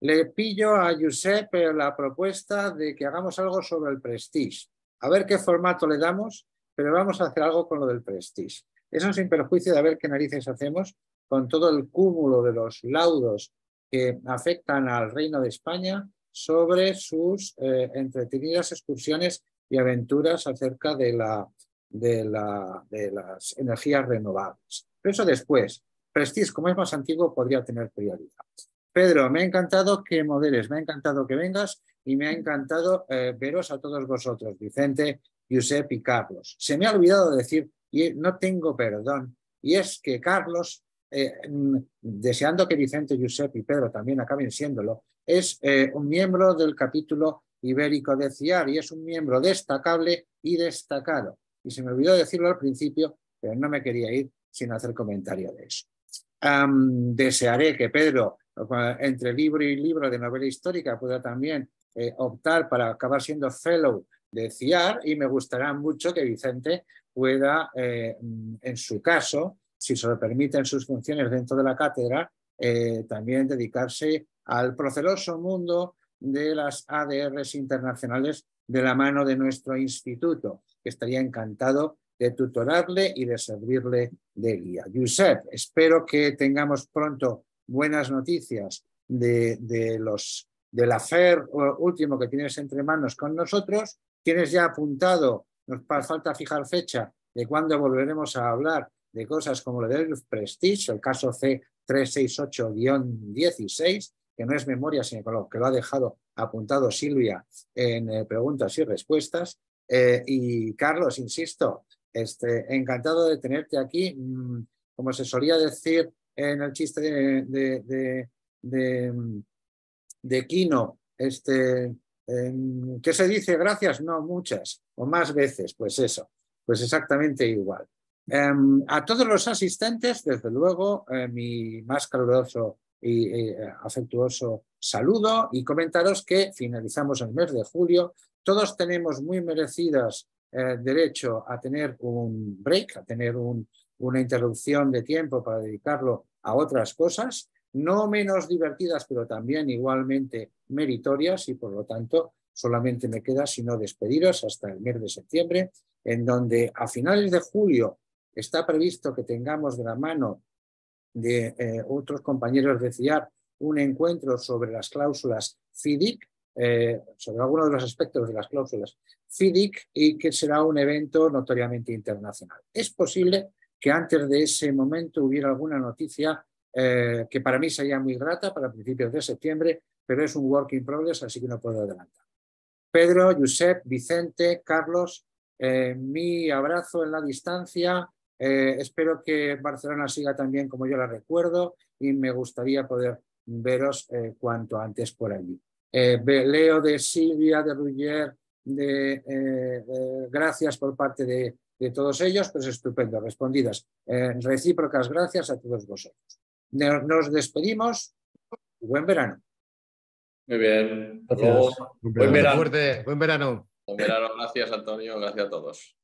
le pillo a Giuseppe la propuesta de que hagamos algo sobre el Prestige. A ver qué formato le damos, pero vamos a hacer algo con lo del Prestige. Eso sin perjuicio de ver qué narices hacemos con todo el cúmulo de los laudos que afectan al Reino de España sobre sus eh, entretenidas excursiones y aventuras acerca de, la, de, la, de las energías renovables. Pero eso después. Prestige, como es más antiguo, podría tener prioridad. Pedro, me ha encantado que modeles, me ha encantado que vengas y me ha encantado eh, veros a todos vosotros, Vicente, Giuseppe y Carlos. Se me ha olvidado decir, y no tengo perdón, y es que Carlos, eh, mm, deseando que Vicente, Giuseppe y Pedro también acaben siéndolo, es eh, un miembro del capítulo ibérico de CIAR y es un miembro destacable y destacado. Y se me olvidó decirlo al principio, pero no me quería ir sin hacer comentario de eso. desearé que Pedro, entre libro y libro de novela histórica, pueda también eh, optar para acabar siendo fellow de CIAR y me gustará mucho que Vicente pueda, eh, en su caso, si se lo permiten sus funciones dentro de la cátedra, eh, también dedicarse al proceloso mundo de las ADRs internacionales de la mano de nuestro instituto, que estaría encantado de tutorarle y de servirle de guía. Josep, espero que tengamos pronto buenas noticias de, de los del hacer último que tienes entre manos con nosotros. Tienes ya apuntado, nos falta fijar fecha de cuándo volveremos a hablar de cosas como lo del Prestige, el caso C368-16, que no es memoria, sino que lo, ha dejado apuntado Silvia en eh, preguntas y respuestas. Eh, y Carlos, insisto, este, encantado de tenerte aquí. Mm, como se solía decir en el chiste de, de, mm, Kino, este, em, ¿Qué se dice? Gracias, no muchas o más veces, pues eso, pues exactamente igual. Em, a todos los asistentes, desde luego, eh, mi más caluroso y eh, afectuoso saludo y comentaros que finalizamos el mes de julio. Todos tenemos muy merecidas eh, derecho a tener un break, a tener una interrupción de tiempo para dedicarlo a otras cosas, no menos divertidas, pero también igualmente meritorias y por lo tanto solamente me queda sino despediros hasta el mes de septiembre, en donde a finales de julio está previsto que tengamos de la mano de eh, otros compañeros de CIAR un encuentro sobre las cláusulas FIDIC, eh, sobre algunos de los aspectos de las cláusulas FIDIC y que será un evento notoriamente internacional. Es posible que antes de ese momento hubiera alguna noticia eh, que para mí sería muy grata para principios de septiembre, pero es un work in progress, así que no puedo adelantar. Pedro, Josep, Vicente, Carlos, mi abrazo en la distancia, eh, espero que Barcelona siga también como yo la recuerdo y me gustaría poder veros eh, cuanto antes por allí. Eh, leo de Silvia, de Ruggier, de, gracias por parte de, todos ellos, pues estupendo, respondidas. recíprocas gracias a todos vosotros. Nos despedimos. Buen verano. Muy bien. buen, verano. Buen, verano. buen verano. Buen verano. Gracias, Antonio. Gracias a todos.